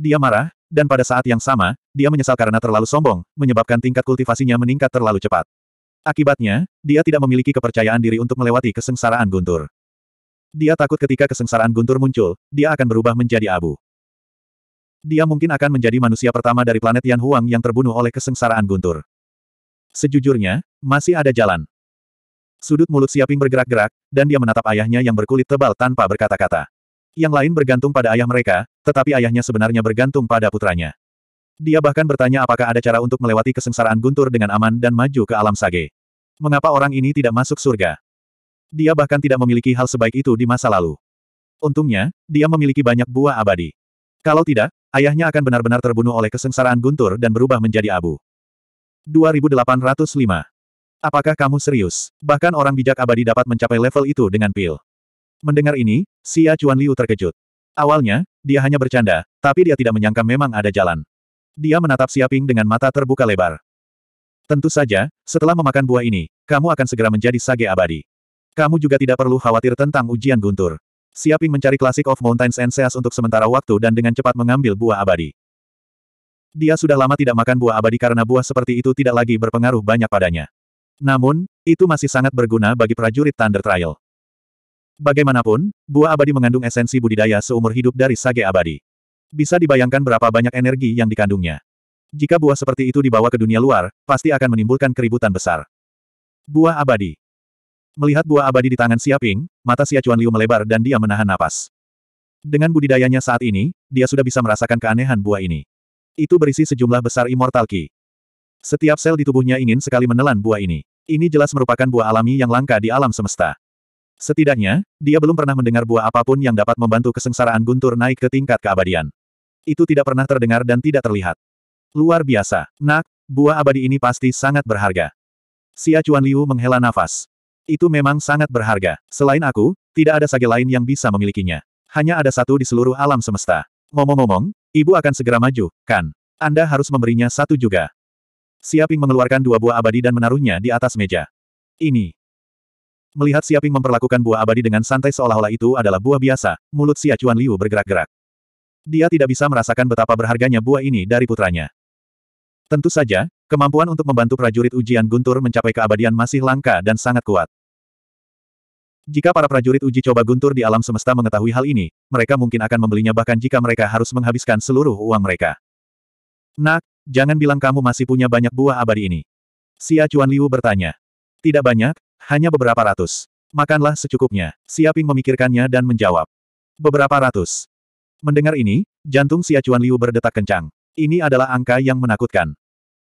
Dia marah, dan pada saat yang sama, dia menyesal karena terlalu sombong, menyebabkan tingkat kultivasinya meningkat terlalu cepat. Akibatnya, dia tidak memiliki kepercayaan diri untuk melewati kesengsaraan guntur. Dia takut ketika kesengsaraan guntur muncul, dia akan berubah menjadi abu. Dia mungkin akan menjadi manusia pertama dari planet Yan Huang yang terbunuh oleh kesengsaraan guntur. Sejujurnya, masih ada jalan. Sudut mulut Siaping bergerak-gerak, dan dia menatap ayahnya yang berkulit tebal tanpa berkata-kata. Yang lain bergantung pada ayah mereka, tetapi ayahnya sebenarnya bergantung pada putranya. Dia bahkan bertanya apakah ada cara untuk melewati kesengsaraan guntur dengan aman dan maju ke alam sage. Mengapa orang ini tidak masuk surga? Dia bahkan tidak memiliki hal sebaik itu di masa lalu. Untungnya, dia memiliki banyak buah abadi. Kalau tidak, ayahnya akan benar-benar terbunuh oleh kesengsaraan guntur dan berubah menjadi abu. 2805. Apakah kamu serius? Bahkan orang bijak abadi dapat mencapai level itu dengan pil. Mendengar ini, Xia Chuan Liu terkejut. Awalnya, dia hanya bercanda, tapi dia tidak menyangka memang ada jalan. Dia menatap Siaping dengan mata terbuka lebar. Tentu saja, setelah memakan buah ini, kamu akan segera menjadi sage abadi. Kamu juga tidak perlu khawatir tentang ujian guntur. Siaping mencari Classic of Mountains and Seas untuk sementara waktu dan dengan cepat mengambil buah abadi. Dia sudah lama tidak makan buah abadi karena buah seperti itu tidak lagi berpengaruh banyak padanya. Namun, itu masih sangat berguna bagi prajurit Thunder Trial. Bagaimanapun, buah abadi mengandung esensi budidaya seumur hidup dari sage abadi. Bisa dibayangkan berapa banyak energi yang dikandungnya. Jika buah seperti itu dibawa ke dunia luar, pasti akan menimbulkan keributan besar. Buah abadi. Melihat buah abadi di tangan Siaping, mata Siacuan Liu melebar dan dia menahan napas. Dengan budidayanya saat ini, dia sudah bisa merasakan keanehan buah ini. Itu berisi sejumlah besar immortal ki. Setiap sel di tubuhnya ingin sekali menelan buah ini. Ini jelas merupakan buah alami yang langka di alam semesta. Setidaknya, dia belum pernah mendengar buah apapun yang dapat membantu kesengsaraan guntur naik ke tingkat keabadian. Itu tidak pernah terdengar dan tidak terlihat. Luar biasa, nak, buah abadi ini pasti sangat berharga. Si Acuan Liu menghela nafas. Itu memang sangat berharga. Selain aku, tidak ada sage lain yang bisa memilikinya. Hanya ada satu di seluruh alam semesta. Ngomong-ngomong, ibu akan segera maju, kan? Anda harus memberinya satu juga. Siaping mengeluarkan dua buah abadi dan menaruhnya di atas meja. Ini, Melihat Siaping memperlakukan buah abadi dengan santai seolah-olah itu adalah buah biasa, mulut Xia Chuan Liu bergerak-gerak. Dia tidak bisa merasakan betapa berharganya buah ini dari putranya. Tentu saja, kemampuan untuk membantu prajurit ujian Guntur mencapai keabadian masih langka dan sangat kuat. Jika para prajurit uji coba Guntur di alam semesta mengetahui hal ini, mereka mungkin akan membelinya bahkan jika mereka harus menghabiskan seluruh uang mereka. Nak, jangan bilang kamu masih punya banyak buah abadi ini. Xia Chuan Liu bertanya. Tidak banyak, hanya beberapa ratus. Makanlah secukupnya. Siaping memikirkannya dan menjawab. Beberapa ratus. Mendengar ini, jantung si acuan Liu berdetak kencang. Ini adalah angka yang menakutkan.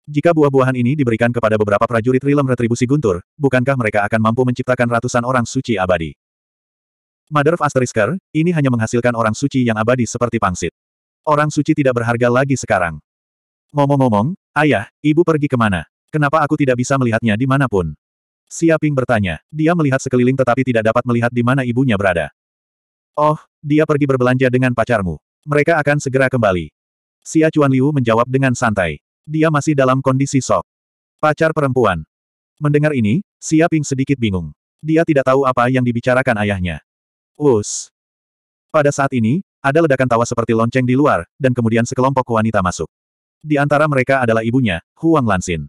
Jika buah-buahan ini diberikan kepada beberapa prajurit Rilem Retribusi Guntur, bukankah mereka akan mampu menciptakan ratusan orang suci abadi? Mother of Asterisker, ini hanya menghasilkan orang suci yang abadi seperti pangsit. Orang suci tidak berharga lagi sekarang. Ngomong-ngomong, ayah, ibu pergi kemana? Kenapa aku tidak bisa melihatnya di dimanapun? Siaping bertanya. Dia melihat sekeliling tetapi tidak dapat melihat di mana ibunya berada. Oh, dia pergi berbelanja dengan pacarmu. Mereka akan segera kembali. Xia Chuan Liu menjawab dengan santai. Dia masih dalam kondisi sok. Pacar perempuan. Mendengar ini, Xia Ping sedikit bingung. Dia tidak tahu apa yang dibicarakan ayahnya. Us. Pada saat ini, ada ledakan tawa seperti lonceng di luar, dan kemudian sekelompok wanita masuk. Di antara mereka adalah ibunya, Huang Lansin.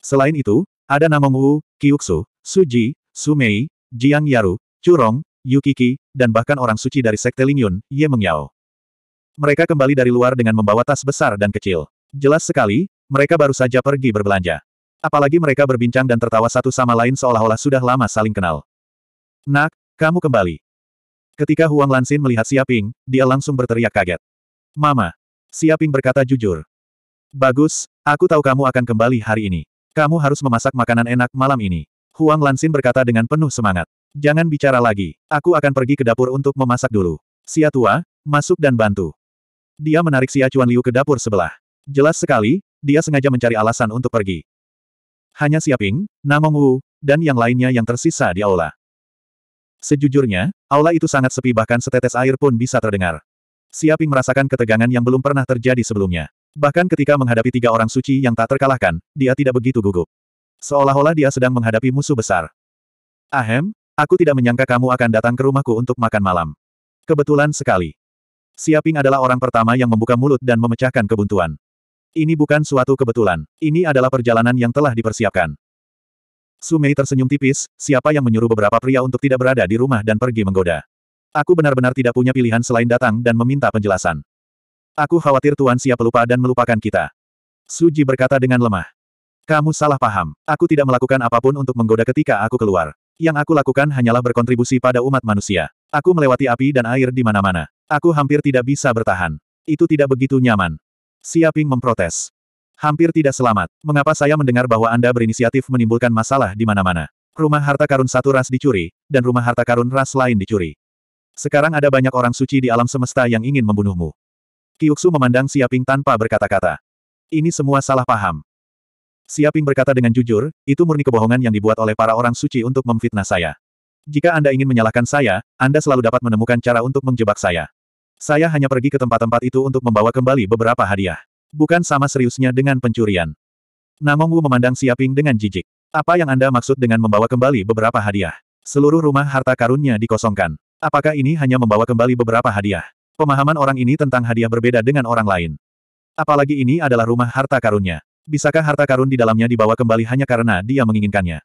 Selain itu, ada nama Wu, Kyuksu, Suji, Sumei, Jiang Yaru, Curong, Yukiki, dan bahkan orang suci dari Sekte Lingyun, Ye Mengyao. Mereka kembali dari luar dengan membawa tas besar dan kecil. Jelas sekali, mereka baru saja pergi berbelanja. Apalagi mereka berbincang dan tertawa satu sama lain seolah-olah sudah lama saling kenal. Nak, kamu kembali. Ketika Huang Lansin melihat Siaping, dia langsung berteriak kaget. Mama. Siaping berkata jujur. Bagus, aku tahu kamu akan kembali hari ini. Kamu harus memasak makanan enak malam ini. Huang Lansin berkata dengan penuh semangat. Jangan bicara lagi, aku akan pergi ke dapur untuk memasak dulu. Xia tua, masuk dan bantu. Dia menarik Xia Chuan Liu ke dapur sebelah. Jelas sekali, dia sengaja mencari alasan untuk pergi. Hanya Xia Ping, Namong Wu, dan yang lainnya yang tersisa di aula. Sejujurnya, aula itu sangat sepi bahkan setetes air pun bisa terdengar. Xia Ping merasakan ketegangan yang belum pernah terjadi sebelumnya. Bahkan ketika menghadapi tiga orang suci yang tak terkalahkan, dia tidak begitu gugup. Seolah-olah dia sedang menghadapi musuh besar. Ahem, aku tidak menyangka kamu akan datang ke rumahku untuk makan malam. Kebetulan sekali. Siaping adalah orang pertama yang membuka mulut dan memecahkan kebuntuan. Ini bukan suatu kebetulan. Ini adalah perjalanan yang telah dipersiapkan. Sumei tersenyum tipis, siapa yang menyuruh beberapa pria untuk tidak berada di rumah dan pergi menggoda. Aku benar-benar tidak punya pilihan selain datang dan meminta penjelasan. Aku khawatir Tuan siap lupa dan melupakan kita. Suji berkata dengan lemah. Kamu salah paham. Aku tidak melakukan apapun untuk menggoda ketika aku keluar. Yang aku lakukan hanyalah berkontribusi pada umat manusia. Aku melewati api dan air di mana-mana. Aku hampir tidak bisa bertahan. Itu tidak begitu nyaman. Siaping memprotes. Hampir tidak selamat. Mengapa saya mendengar bahwa Anda berinisiatif menimbulkan masalah di mana-mana? Rumah harta karun satu ras dicuri, dan rumah harta karun ras lain dicuri. Sekarang ada banyak orang suci di alam semesta yang ingin membunuhmu. Kiuksu memandang Siaping tanpa berkata-kata. Ini semua salah paham. Siaping berkata dengan jujur, itu murni kebohongan yang dibuat oleh para orang suci untuk memfitnah saya. Jika Anda ingin menyalahkan saya, Anda selalu dapat menemukan cara untuk menjebak saya. Saya hanya pergi ke tempat-tempat itu untuk membawa kembali beberapa hadiah. Bukan sama seriusnya dengan pencurian. Namong Wu memandang Siaping dengan jijik. Apa yang Anda maksud dengan membawa kembali beberapa hadiah? Seluruh rumah harta karunnya dikosongkan. Apakah ini hanya membawa kembali beberapa hadiah? Pemahaman orang ini tentang hadiah berbeda dengan orang lain. Apalagi ini adalah rumah harta karunnya. Bisakah harta karun di dalamnya dibawa kembali hanya karena dia menginginkannya?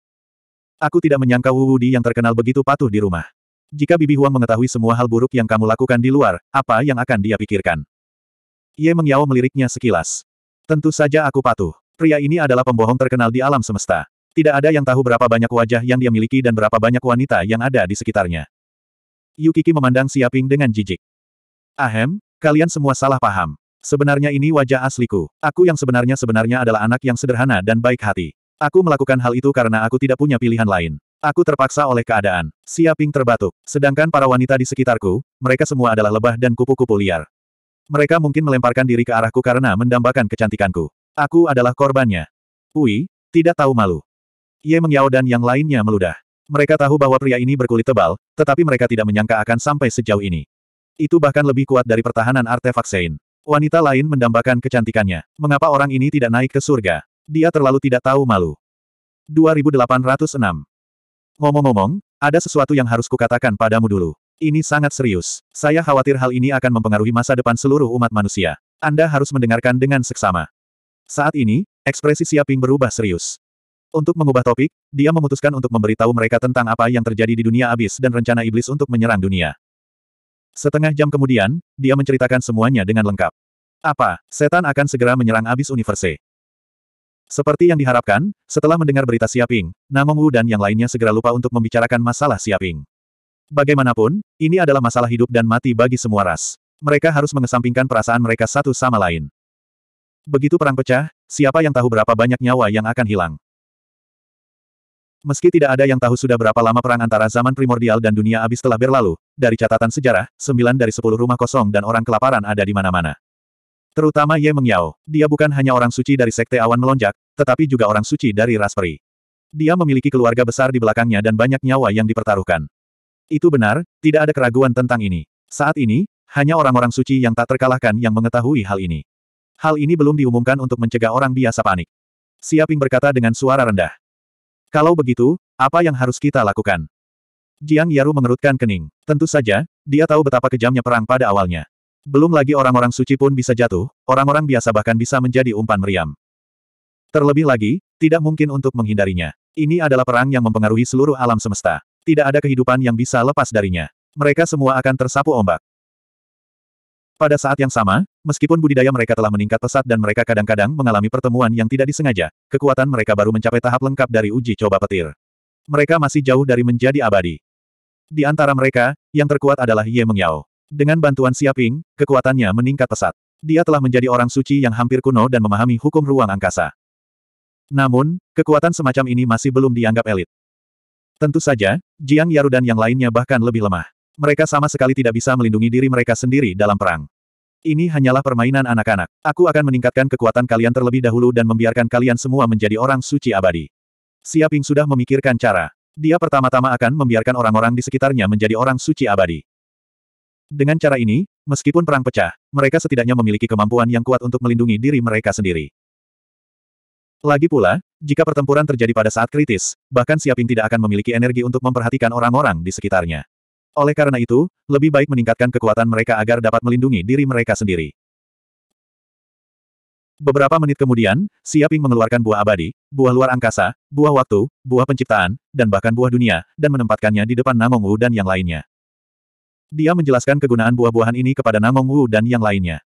Aku tidak menyangka Wu Wudi yang terkenal begitu patuh di rumah. Jika Bibi Huang mengetahui semua hal buruk yang kamu lakukan di luar, apa yang akan dia pikirkan? Ye Mengyao meliriknya sekilas. Tentu saja aku patuh. Pria ini adalah pembohong terkenal di alam semesta. Tidak ada yang tahu berapa banyak wajah yang dia miliki dan berapa banyak wanita yang ada di sekitarnya. Yukiki memandang Siaping dengan jijik. Ahem, kalian semua salah paham. Sebenarnya ini wajah asliku. Aku yang sebenarnya sebenarnya adalah anak yang sederhana dan baik hati. Aku melakukan hal itu karena aku tidak punya pilihan lain. Aku terpaksa oleh keadaan. Siaping terbatuk. Sedangkan para wanita di sekitarku, mereka semua adalah lebah dan kupu-kupu liar. Mereka mungkin melemparkan diri ke arahku karena mendambakan kecantikanku. Aku adalah korbannya. Ui, tidak tahu malu. Ye Mengyao dan yang lainnya meludah. Mereka tahu bahwa pria ini berkulit tebal, tetapi mereka tidak menyangka akan sampai sejauh ini. Itu bahkan lebih kuat dari pertahanan artefak Sein. Wanita lain mendambakan kecantikannya. Mengapa orang ini tidak naik ke surga? Dia terlalu tidak tahu malu. 2806 Ngomong-ngomong, ada sesuatu yang harus kukatakan padamu dulu. Ini sangat serius. Saya khawatir hal ini akan mempengaruhi masa depan seluruh umat manusia. Anda harus mendengarkan dengan seksama. Saat ini, ekspresi Siaping berubah serius. Untuk mengubah topik, dia memutuskan untuk memberitahu mereka tentang apa yang terjadi di dunia abis dan rencana iblis untuk menyerang dunia. Setengah jam kemudian, dia menceritakan semuanya dengan lengkap. Apa, setan akan segera menyerang abis universe. Seperti yang diharapkan, setelah mendengar berita Siaping, Namong Wu dan yang lainnya segera lupa untuk membicarakan masalah Siaping. Bagaimanapun, ini adalah masalah hidup dan mati bagi semua ras. Mereka harus mengesampingkan perasaan mereka satu sama lain. Begitu perang pecah, siapa yang tahu berapa banyak nyawa yang akan hilang. Meski tidak ada yang tahu sudah berapa lama perang antara zaman primordial dan dunia abis telah berlalu, dari catatan sejarah, sembilan dari sepuluh rumah kosong dan orang kelaparan ada di mana-mana. Terutama Ye Mengyao, dia bukan hanya orang suci dari sekte awan melonjak, tetapi juga orang suci dari ras peri. Dia memiliki keluarga besar di belakangnya dan banyak nyawa yang dipertaruhkan. Itu benar, tidak ada keraguan tentang ini. Saat ini, hanya orang-orang suci yang tak terkalahkan yang mengetahui hal ini. Hal ini belum diumumkan untuk mencegah orang biasa panik. Siaping berkata dengan suara rendah. Kalau begitu, apa yang harus kita lakukan? Jiang Yaru mengerutkan kening. Tentu saja, dia tahu betapa kejamnya perang pada awalnya. Belum lagi orang-orang suci pun bisa jatuh, orang-orang biasa bahkan bisa menjadi umpan meriam. Terlebih lagi, tidak mungkin untuk menghindarinya. Ini adalah perang yang mempengaruhi seluruh alam semesta. Tidak ada kehidupan yang bisa lepas darinya. Mereka semua akan tersapu ombak. Pada saat yang sama, meskipun budidaya mereka telah meningkat pesat dan mereka kadang-kadang mengalami pertemuan yang tidak disengaja, kekuatan mereka baru mencapai tahap lengkap dari uji coba petir. Mereka masih jauh dari menjadi abadi. Di antara mereka, yang terkuat adalah Ye Mengyao. Dengan bantuan Siaping, kekuatannya meningkat pesat. Dia telah menjadi orang suci yang hampir kuno dan memahami hukum ruang angkasa. Namun, kekuatan semacam ini masih belum dianggap elit. Tentu saja, Jiang Yaru dan yang lainnya bahkan lebih lemah. Mereka sama sekali tidak bisa melindungi diri mereka sendiri dalam perang. Ini hanyalah permainan anak-anak. Aku akan meningkatkan kekuatan kalian terlebih dahulu dan membiarkan kalian semua menjadi orang suci abadi. Siaping sudah memikirkan cara. Dia pertama-tama akan membiarkan orang-orang di sekitarnya menjadi orang suci abadi. Dengan cara ini, meskipun perang pecah, mereka setidaknya memiliki kemampuan yang kuat untuk melindungi diri mereka sendiri. Lagi pula, jika pertempuran terjadi pada saat kritis, bahkan Siaping tidak akan memiliki energi untuk memperhatikan orang-orang di sekitarnya. Oleh karena itu, lebih baik meningkatkan kekuatan mereka agar dapat melindungi diri mereka sendiri. Beberapa menit kemudian, Siaping mengeluarkan buah abadi, buah luar angkasa, buah waktu, buah penciptaan, dan bahkan buah dunia, dan menempatkannya di depan Namong Wu dan yang lainnya. Dia menjelaskan kegunaan buah-buahan ini kepada Namong Wu dan yang lainnya.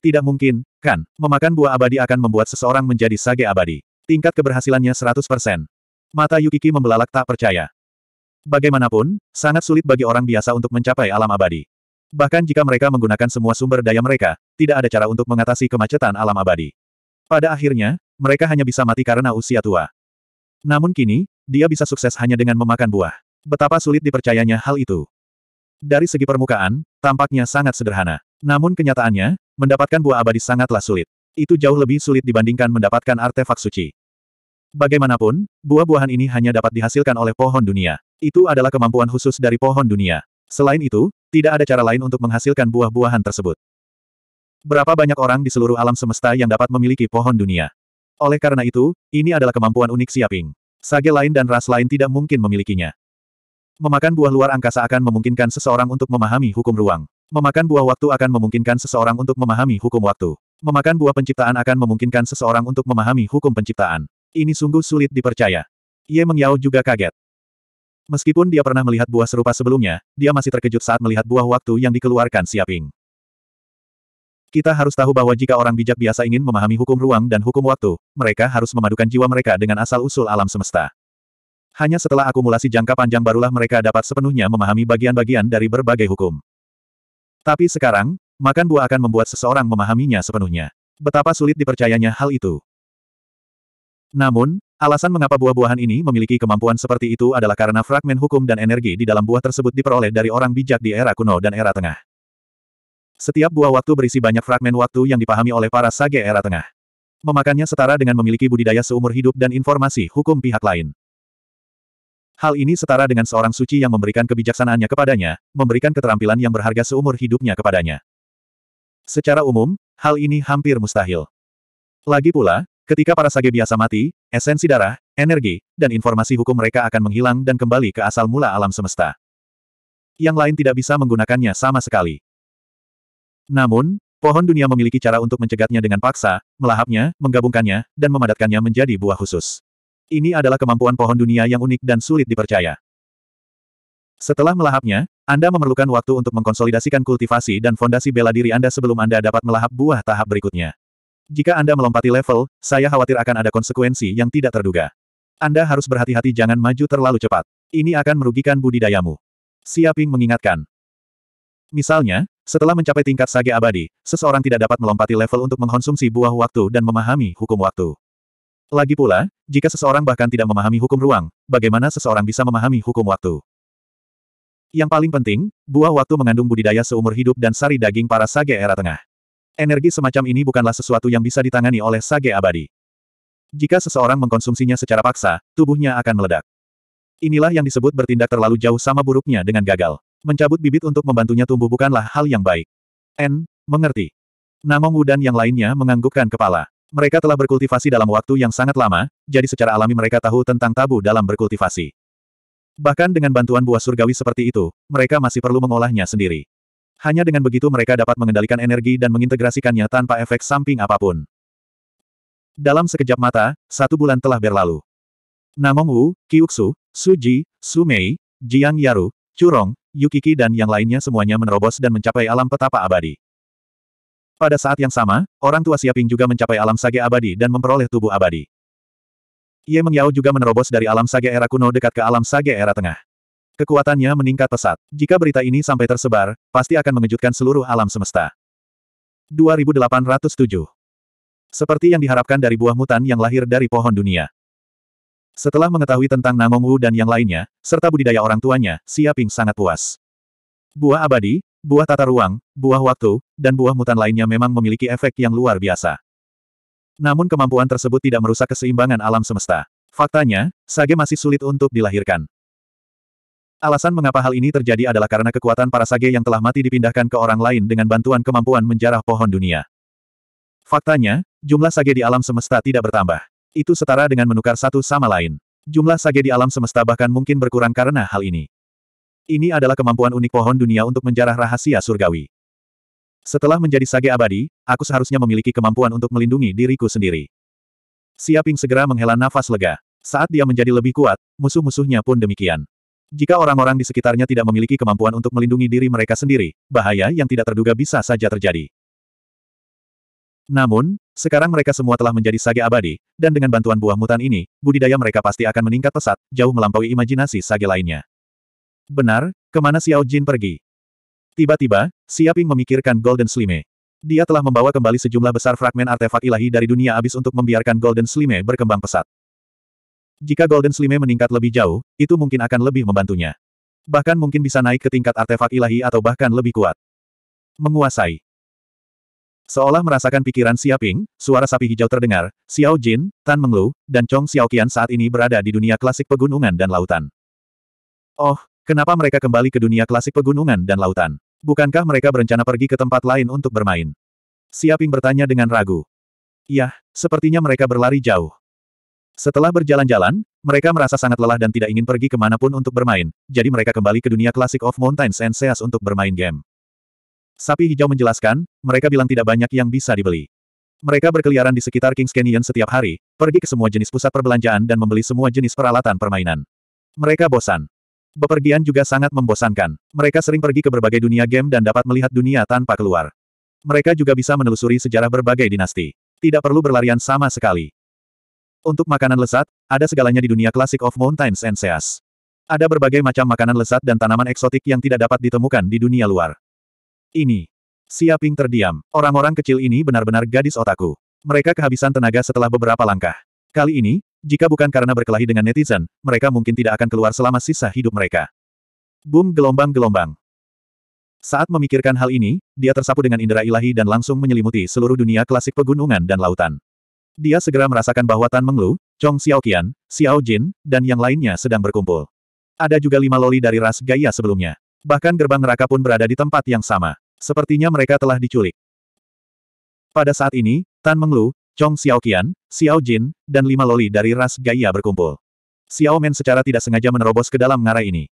Tidak mungkin, kan, memakan buah abadi akan membuat seseorang menjadi sage abadi. Tingkat keberhasilannya 100%. Mata Yukiki membelalak tak percaya. Bagaimanapun, sangat sulit bagi orang biasa untuk mencapai alam abadi. Bahkan jika mereka menggunakan semua sumber daya mereka, tidak ada cara untuk mengatasi kemacetan alam abadi. Pada akhirnya, mereka hanya bisa mati karena usia tua. Namun kini, dia bisa sukses hanya dengan memakan buah. Betapa sulit dipercayanya hal itu. Dari segi permukaan, tampaknya sangat sederhana. Namun kenyataannya, mendapatkan buah abadi sangatlah sulit. Itu jauh lebih sulit dibandingkan mendapatkan artefak suci. Bagaimanapun, buah-buahan ini hanya dapat dihasilkan oleh pohon dunia. Itu adalah kemampuan khusus dari pohon dunia. Selain itu, tidak ada cara lain untuk menghasilkan buah-buahan tersebut. Berapa banyak orang di seluruh alam semesta yang dapat memiliki pohon dunia? Oleh karena itu, ini adalah kemampuan unik Siaping. Sage lain dan ras lain tidak mungkin memilikinya. Memakan buah luar angkasa akan memungkinkan seseorang untuk memahami hukum ruang. Memakan buah waktu akan memungkinkan seseorang untuk memahami hukum waktu. Memakan buah penciptaan akan memungkinkan seseorang untuk memahami hukum penciptaan. Ini sungguh sulit dipercaya. Ye Mengyao juga kaget. Meskipun dia pernah melihat buah serupa sebelumnya, dia masih terkejut saat melihat buah waktu yang dikeluarkan Siaping. Kita harus tahu bahwa jika orang bijak biasa ingin memahami hukum ruang dan hukum waktu, mereka harus memadukan jiwa mereka dengan asal-usul alam semesta. Hanya setelah akumulasi jangka panjang barulah mereka dapat sepenuhnya memahami bagian-bagian dari berbagai hukum. Tapi sekarang, makan buah akan membuat seseorang memahaminya sepenuhnya. Betapa sulit dipercayanya hal itu. Namun, Alasan mengapa buah-buahan ini memiliki kemampuan seperti itu adalah karena fragmen hukum dan energi di dalam buah tersebut diperoleh dari orang bijak di era kuno dan era tengah. Setiap buah waktu berisi banyak fragmen waktu yang dipahami oleh para sage era tengah. Memakannya setara dengan memiliki budidaya seumur hidup dan informasi hukum pihak lain. Hal ini setara dengan seorang suci yang memberikan kebijaksanaannya kepadanya, memberikan keterampilan yang berharga seumur hidupnya kepadanya. Secara umum, hal ini hampir mustahil. Lagi pula, Ketika para sage biasa mati, esensi darah, energi, dan informasi hukum mereka akan menghilang dan kembali ke asal mula alam semesta. Yang lain tidak bisa menggunakannya sama sekali. Namun, pohon dunia memiliki cara untuk mencegatnya dengan paksa, melahapnya, menggabungkannya, dan memadatkannya menjadi buah khusus. Ini adalah kemampuan pohon dunia yang unik dan sulit dipercaya. Setelah melahapnya, Anda memerlukan waktu untuk mengkonsolidasikan kultivasi dan fondasi bela diri Anda sebelum Anda dapat melahap buah tahap berikutnya. Jika Anda melompati level, saya khawatir akan ada konsekuensi yang tidak terduga. Anda harus berhati-hati jangan maju terlalu cepat. Ini akan merugikan budidayamu. Siaping mengingatkan. Misalnya, setelah mencapai tingkat sage abadi, seseorang tidak dapat melompati level untuk mengkonsumsi buah waktu dan memahami hukum waktu. Lagi pula, jika seseorang bahkan tidak memahami hukum ruang, bagaimana seseorang bisa memahami hukum waktu? Yang paling penting, buah waktu mengandung budidaya seumur hidup dan sari daging para sage era tengah. Energi semacam ini bukanlah sesuatu yang bisa ditangani oleh sage abadi. Jika seseorang mengkonsumsinya secara paksa, tubuhnya akan meledak. Inilah yang disebut bertindak terlalu jauh sama buruknya dengan gagal. Mencabut bibit untuk membantunya tumbuh bukanlah hal yang baik. N. Mengerti. Namong Wu dan yang lainnya menganggukkan kepala. Mereka telah berkultivasi dalam waktu yang sangat lama, jadi secara alami mereka tahu tentang tabu dalam berkultivasi. Bahkan dengan bantuan buah surgawi seperti itu, mereka masih perlu mengolahnya sendiri. Hanya dengan begitu mereka dapat mengendalikan energi dan mengintegrasikannya tanpa efek samping apapun. Dalam sekejap mata, satu bulan telah berlalu. Namong Wu, Kiuksu, Suji, Sumei, Jiang Yaru, Curong, Yukiki dan yang lainnya semuanya menerobos dan mencapai alam petapa abadi. Pada saat yang sama, orang tua Siaping juga mencapai alam sage abadi dan memperoleh tubuh abadi. Ye Mengyao juga menerobos dari alam sage era kuno dekat ke alam sage era tengah. Kekuatannya meningkat pesat. Jika berita ini sampai tersebar, pasti akan mengejutkan seluruh alam semesta. 2807 Seperti yang diharapkan dari buah mutan yang lahir dari pohon dunia. Setelah mengetahui tentang Namong Wu dan yang lainnya, serta budidaya orang tuanya, Siaping sangat puas. Buah abadi, buah tata ruang, buah waktu, dan buah mutan lainnya memang memiliki efek yang luar biasa. Namun kemampuan tersebut tidak merusak keseimbangan alam semesta. Faktanya, Sage masih sulit untuk dilahirkan. Alasan mengapa hal ini terjadi adalah karena kekuatan para sage yang telah mati dipindahkan ke orang lain dengan bantuan kemampuan menjarah pohon dunia. Faktanya, jumlah sage di alam semesta tidak bertambah. Itu setara dengan menukar satu sama lain. Jumlah sage di alam semesta bahkan mungkin berkurang karena hal ini. Ini adalah kemampuan unik pohon dunia untuk menjarah rahasia surgawi. Setelah menjadi sage abadi, aku seharusnya memiliki kemampuan untuk melindungi diriku sendiri. Siaping segera menghela nafas lega. Saat dia menjadi lebih kuat, musuh-musuhnya pun demikian. Jika orang-orang di sekitarnya tidak memiliki kemampuan untuk melindungi diri mereka sendiri, bahaya yang tidak terduga bisa saja terjadi. Namun, sekarang mereka semua telah menjadi sage abadi, dan dengan bantuan buah mutan ini, budidaya mereka pasti akan meningkat pesat, jauh melampaui imajinasi sage lainnya. Benar, kemana Xiao Jin pergi? Tiba-tiba, Siaping memikirkan Golden Slime. Dia telah membawa kembali sejumlah besar fragmen artefak ilahi dari dunia abis untuk membiarkan Golden Slime berkembang pesat. Jika Golden Slime meningkat lebih jauh, itu mungkin akan lebih membantunya. Bahkan mungkin bisa naik ke tingkat artefak ilahi atau bahkan lebih kuat. Menguasai. Seolah merasakan pikiran Siaping, suara sapi hijau terdengar, Xiao Jin, Tan Menglu, dan Chong Xiaoqian saat ini berada di dunia klasik pegunungan dan lautan. Oh, kenapa mereka kembali ke dunia klasik pegunungan dan lautan? Bukankah mereka berencana pergi ke tempat lain untuk bermain? Siaping bertanya dengan ragu. Yah, sepertinya mereka berlari jauh. Setelah berjalan-jalan, mereka merasa sangat lelah dan tidak ingin pergi kemanapun untuk bermain, jadi mereka kembali ke dunia klasik of Mountains and Seas untuk bermain game. Sapi hijau menjelaskan, mereka bilang tidak banyak yang bisa dibeli. Mereka berkeliaran di sekitar King's Canyon setiap hari, pergi ke semua jenis pusat perbelanjaan dan membeli semua jenis peralatan permainan. Mereka bosan. Bepergian juga sangat membosankan. Mereka sering pergi ke berbagai dunia game dan dapat melihat dunia tanpa keluar. Mereka juga bisa menelusuri sejarah berbagai dinasti. Tidak perlu berlarian sama sekali. Untuk makanan lezat, ada segalanya di dunia klasik of mountains and seas. Ada berbagai macam makanan lezat dan tanaman eksotik yang tidak dapat ditemukan di dunia luar. Ini. Siaping terdiam. Orang-orang kecil ini benar-benar gadis otaku. Mereka kehabisan tenaga setelah beberapa langkah. Kali ini, jika bukan karena berkelahi dengan netizen, mereka mungkin tidak akan keluar selama sisa hidup mereka. Boom gelombang-gelombang. Saat memikirkan hal ini, dia tersapu dengan indera ilahi dan langsung menyelimuti seluruh dunia klasik pegunungan dan lautan. Dia segera merasakan bahwa Tan Menglu, Chong Xiaoqian, Xiao Jin, dan yang lainnya sedang berkumpul. Ada juga lima loli dari ras Gaia sebelumnya. Bahkan gerbang neraka pun berada di tempat yang sama. Sepertinya mereka telah diculik. Pada saat ini, Tan Menglu, Chong Xiaoqian, Xiao Jin, dan lima loli dari ras Gaia berkumpul. Xiao Men secara tidak sengaja menerobos ke dalam ngarai ini.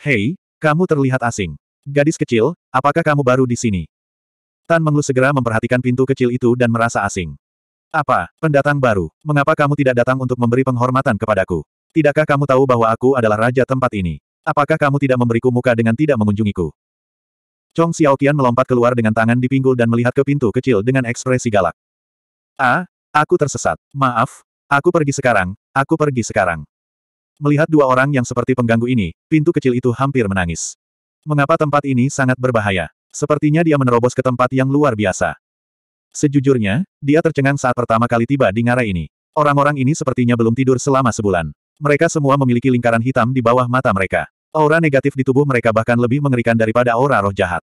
Hei, kamu terlihat asing. Gadis kecil, apakah kamu baru di sini? Tan Menglu segera memperhatikan pintu kecil itu dan merasa asing. Apa, pendatang baru, mengapa kamu tidak datang untuk memberi penghormatan kepadaku? Tidakkah kamu tahu bahwa aku adalah raja tempat ini? Apakah kamu tidak memberiku muka dengan tidak mengunjungiku? Chong Xiaoqian melompat keluar dengan tangan di pinggul dan melihat ke pintu kecil dengan ekspresi galak. Ah, aku tersesat. Maaf, aku pergi sekarang, aku pergi sekarang. Melihat dua orang yang seperti pengganggu ini, pintu kecil itu hampir menangis. Mengapa tempat ini sangat berbahaya? Sepertinya dia menerobos ke tempat yang luar biasa. Sejujurnya, dia tercengang saat pertama kali tiba di ngarai ini. Orang-orang ini sepertinya belum tidur selama sebulan. Mereka semua memiliki lingkaran hitam di bawah mata mereka. Aura negatif di tubuh mereka bahkan lebih mengerikan daripada aura roh jahat.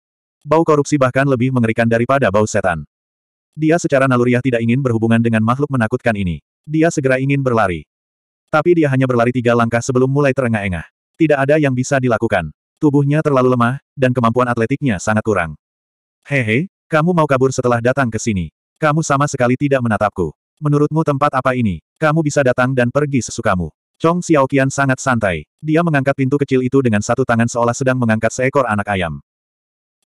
Bau korupsi bahkan lebih mengerikan daripada bau setan. Dia secara naluriah tidak ingin berhubungan dengan makhluk menakutkan ini. Dia segera ingin berlari. Tapi dia hanya berlari tiga langkah sebelum mulai terengah-engah. Tidak ada yang bisa dilakukan. Tubuhnya terlalu lemah, dan kemampuan atletiknya sangat kurang. Hehe, kamu mau kabur setelah datang ke sini. Kamu sama sekali tidak menatapku. Menurutmu tempat apa ini? Kamu bisa datang dan pergi sesukamu. Chong Xiaoqian sangat santai. Dia mengangkat pintu kecil itu dengan satu tangan seolah sedang mengangkat seekor anak ayam.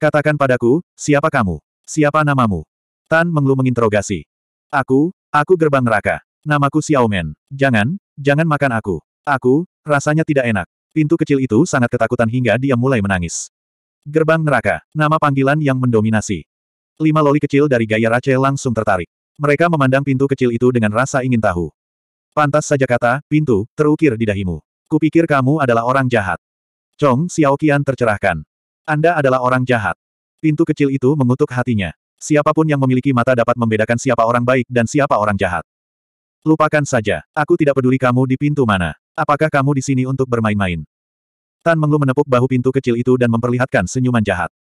Katakan padaku, siapa kamu? Siapa namamu? Tan Menglu menginterogasi. Aku, aku gerbang neraka. Namaku Xiaomen. Jangan, jangan makan aku. Aku, rasanya tidak enak. Pintu kecil itu sangat ketakutan hingga dia mulai menangis. Gerbang neraka, nama panggilan yang mendominasi. Lima loli kecil dari gaya Rache langsung tertarik. Mereka memandang pintu kecil itu dengan rasa ingin tahu. Pantas saja kata, pintu, terukir di dahimu. Kupikir kamu adalah orang jahat. Chong Xiaoqian tercerahkan. Anda adalah orang jahat. Pintu kecil itu mengutuk hatinya. Siapapun yang memiliki mata dapat membedakan siapa orang baik dan siapa orang jahat. Lupakan saja, aku tidak peduli kamu di pintu mana. Apakah kamu di sini untuk bermain-main? Tan Menglu menepuk bahu pintu kecil itu dan memperlihatkan senyuman jahat.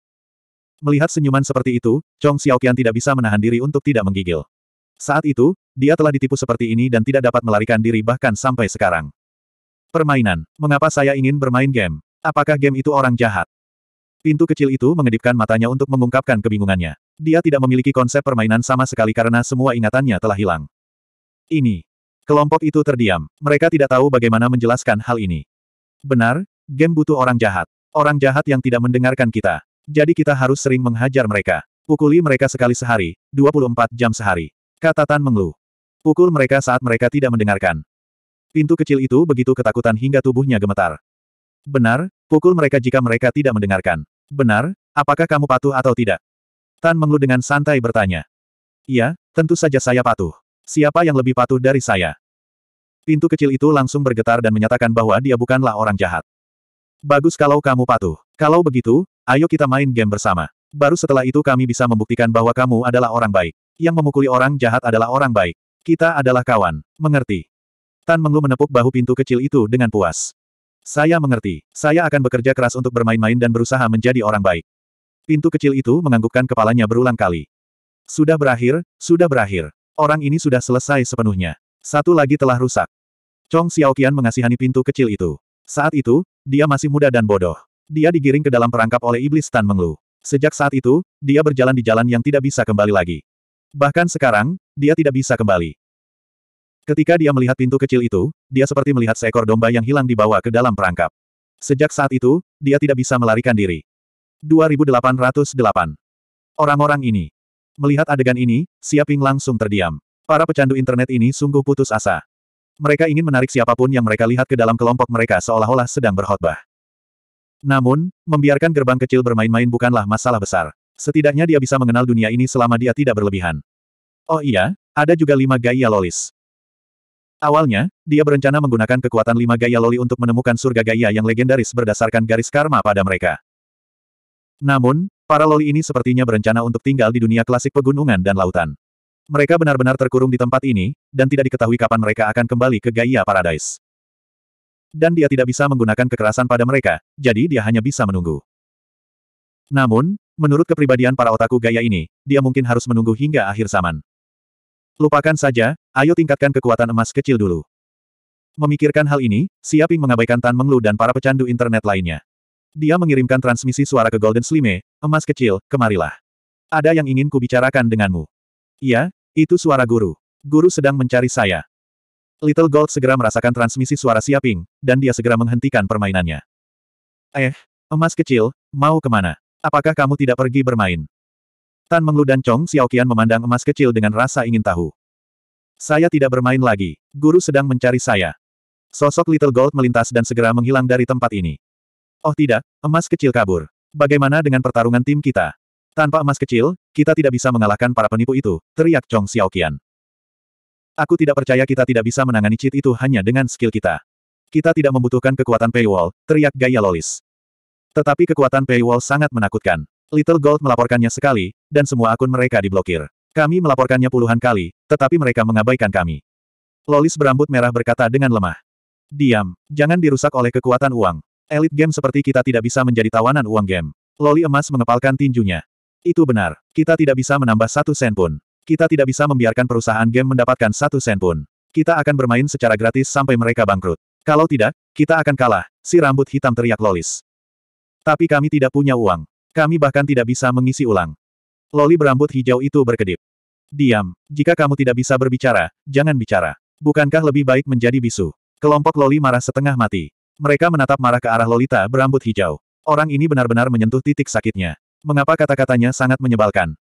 Melihat senyuman seperti itu, Chong Xiaoqian tidak bisa menahan diri untuk tidak menggigil. Saat itu, dia telah ditipu seperti ini dan tidak dapat melarikan diri bahkan sampai sekarang. Permainan. Mengapa saya ingin bermain game? Apakah game itu orang jahat? Pintu kecil itu mengedipkan matanya untuk mengungkapkan kebingungannya. Dia tidak memiliki konsep permainan sama sekali karena semua ingatannya telah hilang. Ini. Kelompok itu terdiam. Mereka tidak tahu bagaimana menjelaskan hal ini. Benar, game butuh orang jahat. Orang jahat yang tidak mendengarkan kita. Jadi kita harus sering menghajar mereka. Pukuli mereka sekali sehari, 24 jam sehari. Kata Tan mengeluh. Pukul mereka saat mereka tidak mendengarkan. Pintu kecil itu begitu ketakutan hingga tubuhnya gemetar. Benar, pukul mereka jika mereka tidak mendengarkan. Benar, apakah kamu patuh atau tidak? Tan Menglu dengan santai bertanya. Iya, tentu saja saya patuh. Siapa yang lebih patuh dari saya? Pintu kecil itu langsung bergetar dan menyatakan bahwa dia bukanlah orang jahat. Bagus kalau kamu patuh. Kalau begitu, Ayo kita main game bersama. Baru setelah itu kami bisa membuktikan bahwa kamu adalah orang baik. Yang memukuli orang jahat adalah orang baik. Kita adalah kawan. Mengerti? Tan Menglu menepuk bahu pintu kecil itu dengan puas. Saya mengerti. Saya akan bekerja keras untuk bermain-main dan berusaha menjadi orang baik. Pintu kecil itu menganggukkan kepalanya berulang kali. Sudah berakhir, sudah berakhir. Orang ini sudah selesai sepenuhnya. Satu lagi telah rusak. Chong Xiaoqian mengasihani pintu kecil itu. Saat itu, dia masih muda dan bodoh dia digiring ke dalam perangkap oleh iblis Tan Menglu. Sejak saat itu, dia berjalan di jalan yang tidak bisa kembali lagi. Bahkan sekarang, dia tidak bisa kembali. Ketika dia melihat pintu kecil itu, dia seperti melihat seekor domba yang hilang dibawa ke dalam perangkap. Sejak saat itu, dia tidak bisa melarikan diri. 2808 Orang-orang ini. Melihat adegan ini, Siaping langsung terdiam. Para pecandu internet ini sungguh putus asa. Mereka ingin menarik siapapun yang mereka lihat ke dalam kelompok mereka seolah-olah sedang berkhotbah. Namun, membiarkan gerbang kecil bermain-main bukanlah masalah besar. Setidaknya dia bisa mengenal dunia ini selama dia tidak berlebihan. Oh iya, ada juga lima gaya lolis. Awalnya, dia berencana menggunakan kekuatan lima gaya loli untuk menemukan surga gaya yang legendaris berdasarkan garis karma pada mereka. Namun, para loli ini sepertinya berencana untuk tinggal di dunia klasik pegunungan dan lautan. Mereka benar-benar terkurung di tempat ini, dan tidak diketahui kapan mereka akan kembali ke Gaia Paradise. Dan dia tidak bisa menggunakan kekerasan pada mereka, jadi dia hanya bisa menunggu. Namun, menurut kepribadian para otaku gaya ini, dia mungkin harus menunggu hingga akhir zaman. Lupakan saja, ayo tingkatkan kekuatan emas kecil dulu. Memikirkan hal ini, Siaping mengabaikan Tan Menglu dan para pecandu internet lainnya. Dia mengirimkan transmisi suara ke Golden Slime, emas kecil, kemarilah. Ada yang ingin kubicarakan denganmu. Iya, itu suara guru. Guru sedang mencari saya. Little Gold segera merasakan transmisi suara siaping, dan dia segera menghentikan permainannya. Eh, emas kecil, mau kemana? Apakah kamu tidak pergi bermain? Tan Menglu dan Chong Xiaoqian memandang emas kecil dengan rasa ingin tahu. Saya tidak bermain lagi, guru sedang mencari saya. Sosok Little Gold melintas dan segera menghilang dari tempat ini. Oh tidak, emas kecil kabur. Bagaimana dengan pertarungan tim kita? Tanpa emas kecil, kita tidak bisa mengalahkan para penipu itu, teriak Chong Xiaoqian. Aku tidak percaya kita tidak bisa menangani cheat itu hanya dengan skill kita. Kita tidak membutuhkan kekuatan paywall, teriak gaya Lolis. Tetapi kekuatan paywall sangat menakutkan. Little Gold melaporkannya sekali, dan semua akun mereka diblokir. Kami melaporkannya puluhan kali, tetapi mereka mengabaikan kami. Lolis berambut merah berkata dengan lemah. Diam, jangan dirusak oleh kekuatan uang. Elite game seperti kita tidak bisa menjadi tawanan uang game. Loli emas mengepalkan tinjunya. Itu benar, kita tidak bisa menambah satu sen pun. Kita tidak bisa membiarkan perusahaan game mendapatkan satu sen pun. Kita akan bermain secara gratis sampai mereka bangkrut. Kalau tidak, kita akan kalah, si rambut hitam teriak Lolis. Tapi kami tidak punya uang. Kami bahkan tidak bisa mengisi ulang. Loli berambut hijau itu berkedip. Diam, jika kamu tidak bisa berbicara, jangan bicara. Bukankah lebih baik menjadi bisu? Kelompok Loli marah setengah mati. Mereka menatap marah ke arah Lolita berambut hijau. Orang ini benar-benar menyentuh titik sakitnya. Mengapa kata-katanya sangat menyebalkan?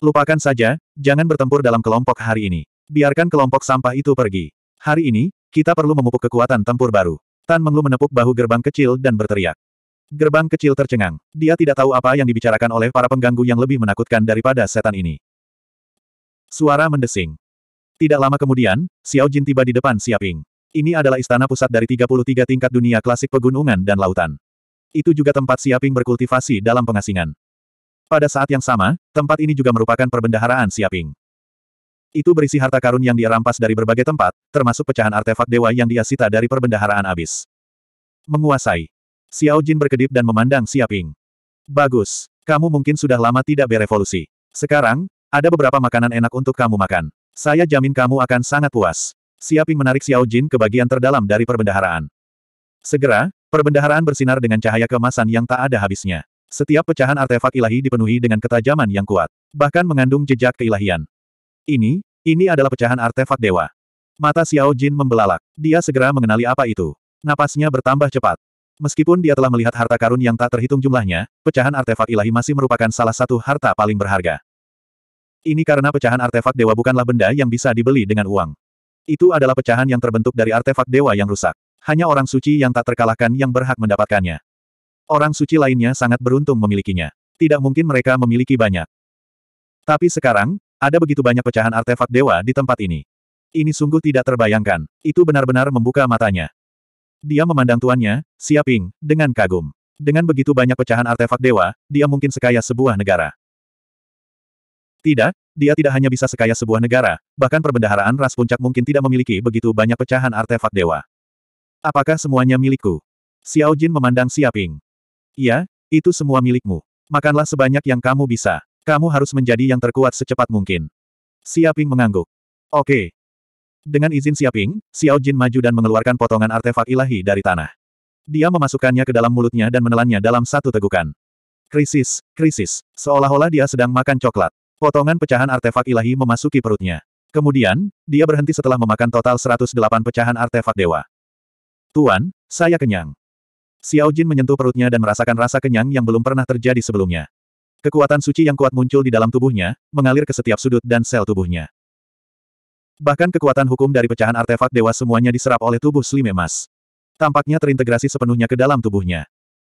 Lupakan saja, jangan bertempur dalam kelompok hari ini. Biarkan kelompok sampah itu pergi. Hari ini, kita perlu memupuk kekuatan tempur baru. Tan Menglu menepuk bahu gerbang kecil dan berteriak. Gerbang kecil tercengang. Dia tidak tahu apa yang dibicarakan oleh para pengganggu yang lebih menakutkan daripada setan ini. Suara mendesing. Tidak lama kemudian, Xiao Jin tiba di depan Siaping. Ini adalah istana pusat dari 33 tingkat dunia klasik pegunungan dan lautan. Itu juga tempat Siaping berkultivasi dalam pengasingan. Pada saat yang sama, tempat ini juga merupakan perbendaharaan Siaping. Itu berisi harta karun yang dia rampas dari berbagai tempat, termasuk pecahan artefak dewa yang dia sita dari perbendaharaan abis. Menguasai. Xiao Jin berkedip dan memandang Siaping. Bagus. Kamu mungkin sudah lama tidak berevolusi. Sekarang, ada beberapa makanan enak untuk kamu makan. Saya jamin kamu akan sangat puas. Siaping menarik Xiao Jin ke bagian terdalam dari perbendaharaan. Segera, perbendaharaan bersinar dengan cahaya kemasan yang tak ada habisnya. Setiap pecahan artefak ilahi dipenuhi dengan ketajaman yang kuat. Bahkan mengandung jejak keilahian. Ini, ini adalah pecahan artefak dewa. Mata Xiao Jin membelalak. Dia segera mengenali apa itu. Napasnya bertambah cepat. Meskipun dia telah melihat harta karun yang tak terhitung jumlahnya, pecahan artefak ilahi masih merupakan salah satu harta paling berharga. Ini karena pecahan artefak dewa bukanlah benda yang bisa dibeli dengan uang. Itu adalah pecahan yang terbentuk dari artefak dewa yang rusak. Hanya orang suci yang tak terkalahkan yang berhak mendapatkannya. Orang suci lainnya sangat beruntung memilikinya. Tidak mungkin mereka memiliki banyak. Tapi sekarang, ada begitu banyak pecahan artefak dewa di tempat ini. Ini sungguh tidak terbayangkan. Itu benar-benar membuka matanya. Dia memandang tuannya, Siaping, dengan kagum. Dengan begitu banyak pecahan artefak dewa, dia mungkin sekaya sebuah negara. Tidak, dia tidak hanya bisa sekaya sebuah negara, bahkan perbendaharaan ras puncak mungkin tidak memiliki begitu banyak pecahan artefak dewa. Apakah semuanya milikku? Xiao Jin memandang Siaping. Iya, itu semua milikmu. Makanlah sebanyak yang kamu bisa. Kamu harus menjadi yang terkuat secepat mungkin. Siaping mengangguk. Oke. Dengan izin Siaping, Xiao Jin maju dan mengeluarkan potongan artefak ilahi dari tanah. Dia memasukkannya ke dalam mulutnya dan menelannya dalam satu tegukan. Krisis, krisis. Seolah-olah dia sedang makan coklat. Potongan pecahan artefak ilahi memasuki perutnya. Kemudian, dia berhenti setelah memakan total 108 pecahan artefak dewa. Tuan, saya kenyang. Xiao Jin menyentuh perutnya dan merasakan rasa kenyang yang belum pernah terjadi sebelumnya. Kekuatan suci yang kuat muncul di dalam tubuhnya, mengalir ke setiap sudut dan sel tubuhnya. Bahkan kekuatan hukum dari pecahan artefak dewa semuanya diserap oleh tubuh Slim emas. Tampaknya terintegrasi sepenuhnya ke dalam tubuhnya.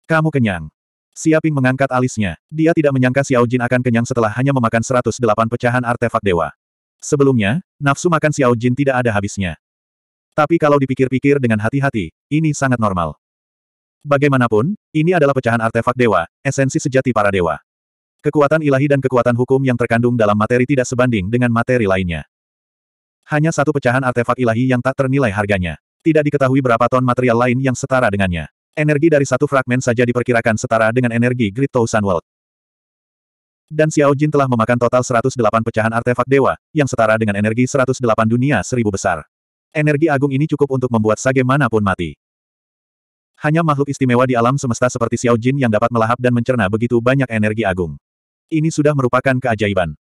Kamu kenyang. Siaping mengangkat alisnya. Dia tidak menyangka Xiao Jin akan kenyang setelah hanya memakan 108 pecahan artefak dewa. Sebelumnya, nafsu makan Xiao Jin tidak ada habisnya. Tapi kalau dipikir-pikir dengan hati-hati, ini sangat normal. Bagaimanapun, ini adalah pecahan artefak dewa, esensi sejati para dewa. Kekuatan ilahi dan kekuatan hukum yang terkandung dalam materi tidak sebanding dengan materi lainnya. Hanya satu pecahan artefak ilahi yang tak ternilai harganya. Tidak diketahui berapa ton material lain yang setara dengannya. Energi dari satu fragmen saja diperkirakan setara dengan energi Great Sun World. Dan Xiao Jin telah memakan total 108 pecahan artefak dewa, yang setara dengan energi 108 dunia seribu besar. Energi agung ini cukup untuk membuat sage manapun mati. Hanya makhluk istimewa di alam semesta seperti Xiao Jin yang dapat melahap dan mencerna begitu banyak energi agung. Ini sudah merupakan keajaiban.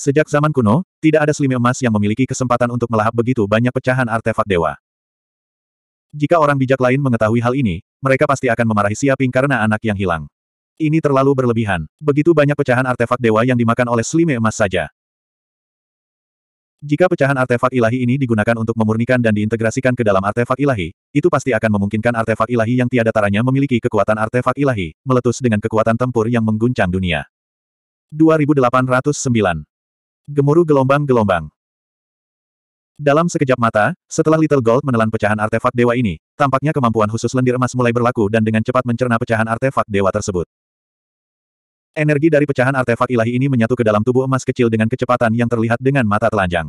Sejak zaman kuno, tidak ada selimut emas yang memiliki kesempatan untuk melahap begitu banyak pecahan artefak dewa. Jika orang bijak lain mengetahui hal ini, mereka pasti akan memarahi Siaping karena anak yang hilang. Ini terlalu berlebihan. Begitu banyak pecahan artefak dewa yang dimakan oleh selime emas saja. Jika pecahan artefak ilahi ini digunakan untuk memurnikan dan diintegrasikan ke dalam artefak ilahi, itu pasti akan memungkinkan artefak ilahi yang tiada taranya memiliki kekuatan artefak ilahi, meletus dengan kekuatan tempur yang mengguncang dunia. 2809. Gemuruh gelombang-gelombang. Dalam sekejap mata, setelah Little Gold menelan pecahan artefak dewa ini, tampaknya kemampuan khusus lendir emas mulai berlaku dan dengan cepat mencerna pecahan artefak dewa tersebut. Energi dari pecahan artefak ilahi ini menyatu ke dalam tubuh emas kecil dengan kecepatan yang terlihat dengan mata telanjang.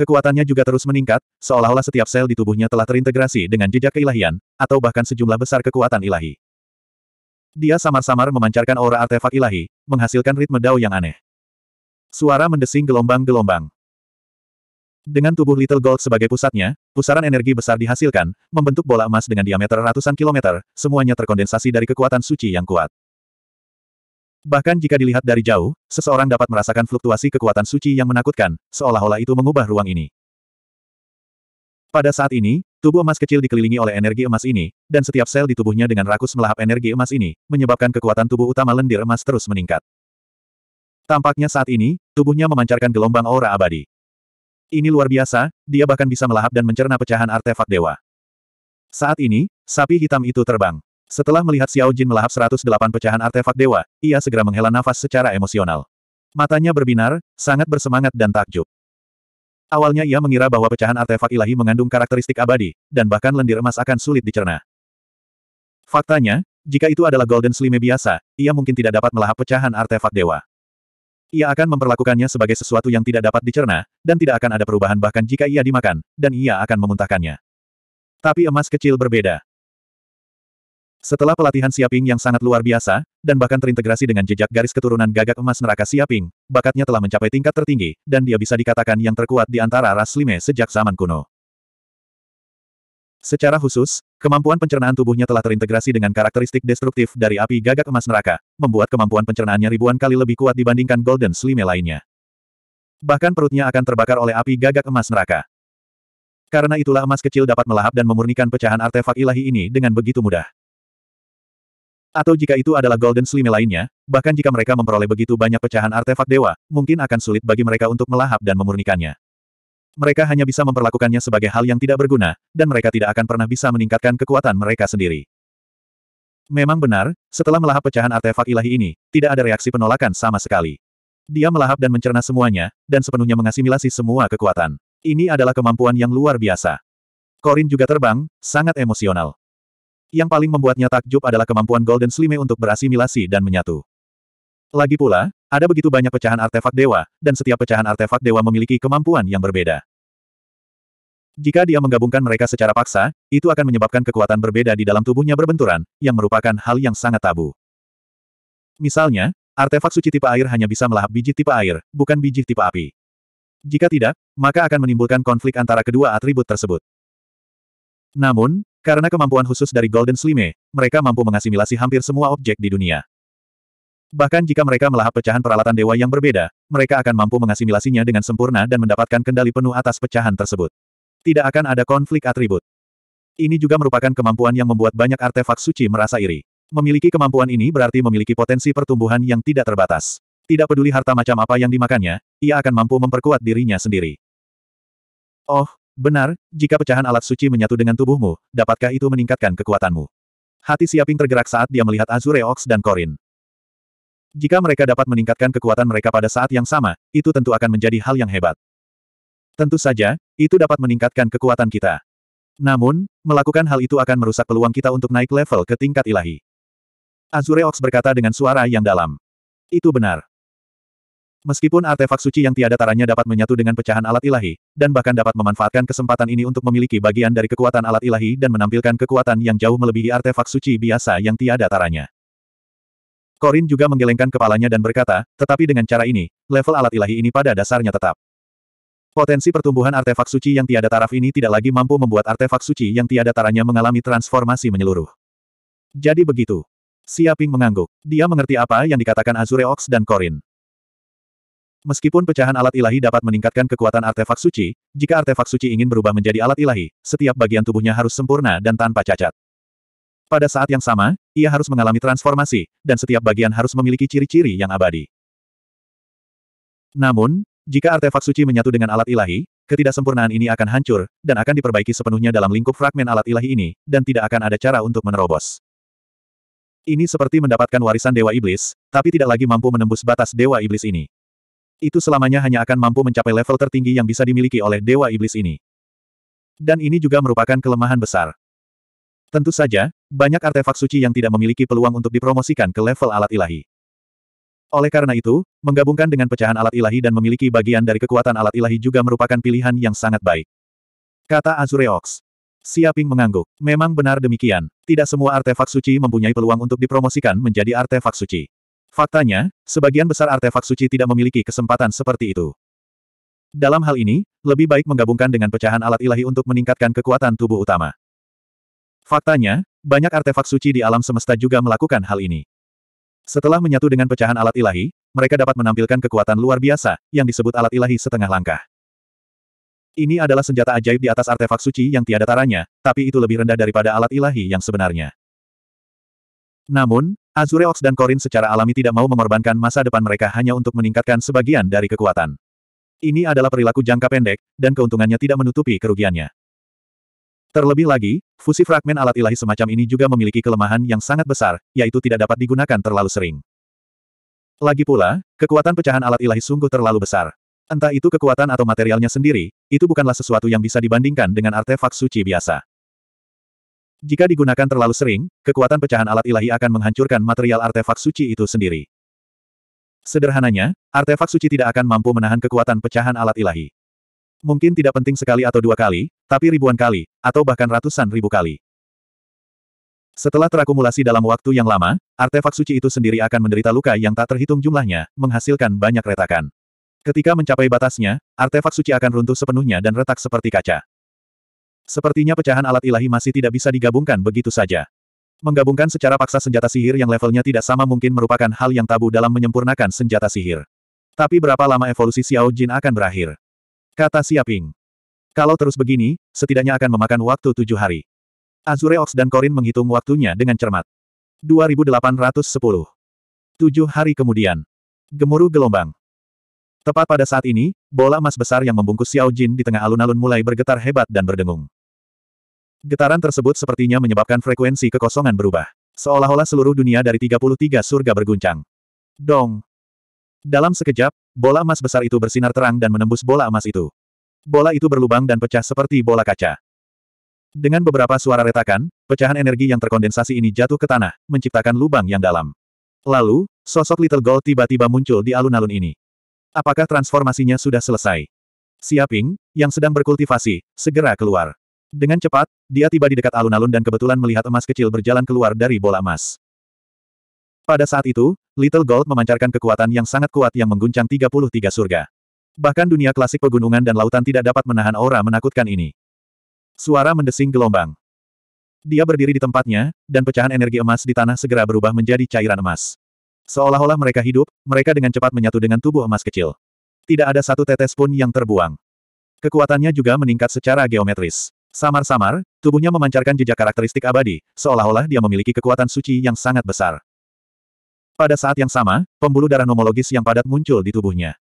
Kekuatannya juga terus meningkat, seolah-olah setiap sel di tubuhnya telah terintegrasi dengan jejak keilahian, atau bahkan sejumlah besar kekuatan ilahi. Dia samar-samar memancarkan aura artefak ilahi, menghasilkan ritme dao yang aneh. Suara mendesing gelombang-gelombang. Dengan tubuh Little Gold sebagai pusatnya, pusaran energi besar dihasilkan, membentuk bola emas dengan diameter ratusan kilometer, semuanya terkondensasi dari kekuatan suci yang kuat. Bahkan jika dilihat dari jauh, seseorang dapat merasakan fluktuasi kekuatan suci yang menakutkan, seolah-olah itu mengubah ruang ini. Pada saat ini, tubuh emas kecil dikelilingi oleh energi emas ini, dan setiap sel di tubuhnya dengan rakus melahap energi emas ini, menyebabkan kekuatan tubuh utama lendir emas terus meningkat. Tampaknya saat ini, tubuhnya memancarkan gelombang aura abadi. Ini luar biasa, dia bahkan bisa melahap dan mencerna pecahan artefak dewa. Saat ini, sapi hitam itu terbang. Setelah melihat Xiao Jin melahap 108 pecahan artefak dewa, ia segera menghela nafas secara emosional. Matanya berbinar, sangat bersemangat dan takjub. Awalnya ia mengira bahwa pecahan artefak ilahi mengandung karakteristik abadi, dan bahkan lendir emas akan sulit dicerna. Faktanya, jika itu adalah Golden Slime biasa, ia mungkin tidak dapat melahap pecahan artefak dewa. Ia akan memperlakukannya sebagai sesuatu yang tidak dapat dicerna, dan tidak akan ada perubahan bahkan jika ia dimakan, dan ia akan memuntahkannya. Tapi emas kecil berbeda. Setelah pelatihan Siaping yang sangat luar biasa, dan bahkan terintegrasi dengan jejak garis keturunan gagak emas neraka Siaping, bakatnya telah mencapai tingkat tertinggi, dan dia bisa dikatakan yang terkuat di antara ras Lime sejak zaman kuno. Secara khusus, kemampuan pencernaan tubuhnya telah terintegrasi dengan karakteristik destruktif dari api gagak emas neraka, membuat kemampuan pencernaannya ribuan kali lebih kuat dibandingkan Golden Slime lainnya. Bahkan perutnya akan terbakar oleh api gagak emas neraka. Karena itulah emas kecil dapat melahap dan memurnikan pecahan artefak ilahi ini dengan begitu mudah. Atau jika itu adalah Golden Slime lainnya, bahkan jika mereka memperoleh begitu banyak pecahan artefak dewa, mungkin akan sulit bagi mereka untuk melahap dan memurnikannya. Mereka hanya bisa memperlakukannya sebagai hal yang tidak berguna, dan mereka tidak akan pernah bisa meningkatkan kekuatan mereka sendiri. Memang benar, setelah melahap pecahan artefak ilahi ini, tidak ada reaksi penolakan sama sekali. Dia melahap dan mencerna semuanya, dan sepenuhnya mengasimilasi semua kekuatan. Ini adalah kemampuan yang luar biasa. Korin juga terbang, sangat emosional. Yang paling membuatnya takjub adalah kemampuan Golden Slime untuk berasimilasi dan menyatu. Lagi pula, ada begitu banyak pecahan artefak dewa, dan setiap pecahan artefak dewa memiliki kemampuan yang berbeda. Jika dia menggabungkan mereka secara paksa, itu akan menyebabkan kekuatan berbeda di dalam tubuhnya berbenturan, yang merupakan hal yang sangat tabu. Misalnya, artefak suci tipe air hanya bisa melahap biji tipe air, bukan biji tipe api. Jika tidak, maka akan menimbulkan konflik antara kedua atribut tersebut. Namun, karena kemampuan khusus dari Golden Slime, mereka mampu mengasimilasi hampir semua objek di dunia. Bahkan jika mereka melahap pecahan peralatan dewa yang berbeda, mereka akan mampu mengasimilasinya dengan sempurna dan mendapatkan kendali penuh atas pecahan tersebut. Tidak akan ada konflik atribut. Ini juga merupakan kemampuan yang membuat banyak artefak suci merasa iri. Memiliki kemampuan ini berarti memiliki potensi pertumbuhan yang tidak terbatas. Tidak peduli harta macam apa yang dimakannya, ia akan mampu memperkuat dirinya sendiri. Oh, Benar, jika pecahan alat suci menyatu dengan tubuhmu, dapatkah itu meningkatkan kekuatanmu? Hati Siaping tergerak saat dia melihat Azure Ox dan Korin. Jika mereka dapat meningkatkan kekuatan mereka pada saat yang sama, itu tentu akan menjadi hal yang hebat. Tentu saja, itu dapat meningkatkan kekuatan kita. Namun, melakukan hal itu akan merusak peluang kita untuk naik level ke tingkat ilahi. Azure Ox berkata dengan suara yang dalam. Itu benar. Meskipun artefak suci yang tiada taranya dapat menyatu dengan pecahan alat ilahi, dan bahkan dapat memanfaatkan kesempatan ini untuk memiliki bagian dari kekuatan alat ilahi dan menampilkan kekuatan yang jauh melebihi artefak suci biasa yang tiada taranya. Korin juga menggelengkan kepalanya dan berkata, tetapi dengan cara ini, level alat ilahi ini pada dasarnya tetap. Potensi pertumbuhan artefak suci yang tiada taraf ini tidak lagi mampu membuat artefak suci yang tiada taranya mengalami transformasi menyeluruh. Jadi begitu. Siaping mengangguk. Dia mengerti apa yang dikatakan Azure Ox dan Korin. Meskipun pecahan alat ilahi dapat meningkatkan kekuatan artefak suci, jika artefak suci ingin berubah menjadi alat ilahi, setiap bagian tubuhnya harus sempurna dan tanpa cacat. Pada saat yang sama, ia harus mengalami transformasi, dan setiap bagian harus memiliki ciri-ciri yang abadi. Namun, jika artefak suci menyatu dengan alat ilahi, ketidaksempurnaan ini akan hancur, dan akan diperbaiki sepenuhnya dalam lingkup fragmen alat ilahi ini, dan tidak akan ada cara untuk menerobos. Ini seperti mendapatkan warisan Dewa Iblis, tapi tidak lagi mampu menembus batas Dewa Iblis ini. Itu selamanya hanya akan mampu mencapai level tertinggi yang bisa dimiliki oleh Dewa Iblis ini. Dan ini juga merupakan kelemahan besar. Tentu saja, banyak artefak suci yang tidak memiliki peluang untuk dipromosikan ke level alat ilahi. Oleh karena itu, menggabungkan dengan pecahan alat ilahi dan memiliki bagian dari kekuatan alat ilahi juga merupakan pilihan yang sangat baik. Kata Azureox. Siaping mengangguk. Memang benar demikian. Tidak semua artefak suci mempunyai peluang untuk dipromosikan menjadi artefak suci. Faktanya, sebagian besar artefak suci tidak memiliki kesempatan seperti itu. Dalam hal ini, lebih baik menggabungkan dengan pecahan alat ilahi untuk meningkatkan kekuatan tubuh utama. Faktanya, banyak artefak suci di alam semesta juga melakukan hal ini. Setelah menyatu dengan pecahan alat ilahi, mereka dapat menampilkan kekuatan luar biasa, yang disebut alat ilahi setengah langkah. Ini adalah senjata ajaib di atas artefak suci yang tiada taranya, tapi itu lebih rendah daripada alat ilahi yang sebenarnya. Namun, Azureox dan Korin secara alami tidak mau mengorbankan masa depan mereka hanya untuk meningkatkan sebagian dari kekuatan. Ini adalah perilaku jangka pendek, dan keuntungannya tidak menutupi kerugiannya. Terlebih lagi, fusi fragmen alat ilahi semacam ini juga memiliki kelemahan yang sangat besar, yaitu tidak dapat digunakan terlalu sering. Lagi pula, kekuatan pecahan alat ilahi sungguh terlalu besar. Entah itu kekuatan atau materialnya sendiri, itu bukanlah sesuatu yang bisa dibandingkan dengan artefak suci biasa. Jika digunakan terlalu sering, kekuatan pecahan alat ilahi akan menghancurkan material artefak suci itu sendiri. Sederhananya, artefak suci tidak akan mampu menahan kekuatan pecahan alat ilahi. Mungkin tidak penting sekali atau dua kali, tapi ribuan kali, atau bahkan ratusan ribu kali. Setelah terakumulasi dalam waktu yang lama, artefak suci itu sendiri akan menderita luka yang tak terhitung jumlahnya, menghasilkan banyak retakan. Ketika mencapai batasnya, artefak suci akan runtuh sepenuhnya dan retak seperti kaca. Sepertinya pecahan alat ilahi masih tidak bisa digabungkan begitu saja. Menggabungkan secara paksa senjata sihir yang levelnya tidak sama mungkin merupakan hal yang tabu dalam menyempurnakan senjata sihir. Tapi berapa lama evolusi Xiao Jin akan berakhir? Kata Siaping. Kalau terus begini, setidaknya akan memakan waktu tujuh hari. Azure Ox dan Korin menghitung waktunya dengan cermat. 2810. Tujuh hari kemudian. Gemuruh gelombang. Tepat pada saat ini, bola emas besar yang membungkus Xiao Jin di tengah alun-alun mulai bergetar hebat dan berdengung. Getaran tersebut sepertinya menyebabkan frekuensi kekosongan berubah. Seolah-olah seluruh dunia dari 33 surga berguncang. Dong! Dalam sekejap, bola emas besar itu bersinar terang dan menembus bola emas itu. Bola itu berlubang dan pecah seperti bola kaca. Dengan beberapa suara retakan, pecahan energi yang terkondensasi ini jatuh ke tanah, menciptakan lubang yang dalam. Lalu, sosok Little Gold tiba-tiba muncul di alun-alun ini. Apakah transformasinya sudah selesai? Siaping, yang sedang berkultivasi, segera keluar. Dengan cepat, dia tiba di dekat alun-alun dan kebetulan melihat emas kecil berjalan keluar dari bola emas. Pada saat itu, Little Gold memancarkan kekuatan yang sangat kuat yang mengguncang 33 surga. Bahkan dunia klasik pegunungan dan lautan tidak dapat menahan aura menakutkan ini. Suara mendesing gelombang. Dia berdiri di tempatnya, dan pecahan energi emas di tanah segera berubah menjadi cairan emas. Seolah-olah mereka hidup, mereka dengan cepat menyatu dengan tubuh emas kecil. Tidak ada satu tetes pun yang terbuang. Kekuatannya juga meningkat secara geometris. Samar-samar, tubuhnya memancarkan jejak karakteristik abadi, seolah-olah dia memiliki kekuatan suci yang sangat besar. Pada saat yang sama, pembuluh darah nomologis yang padat muncul di tubuhnya.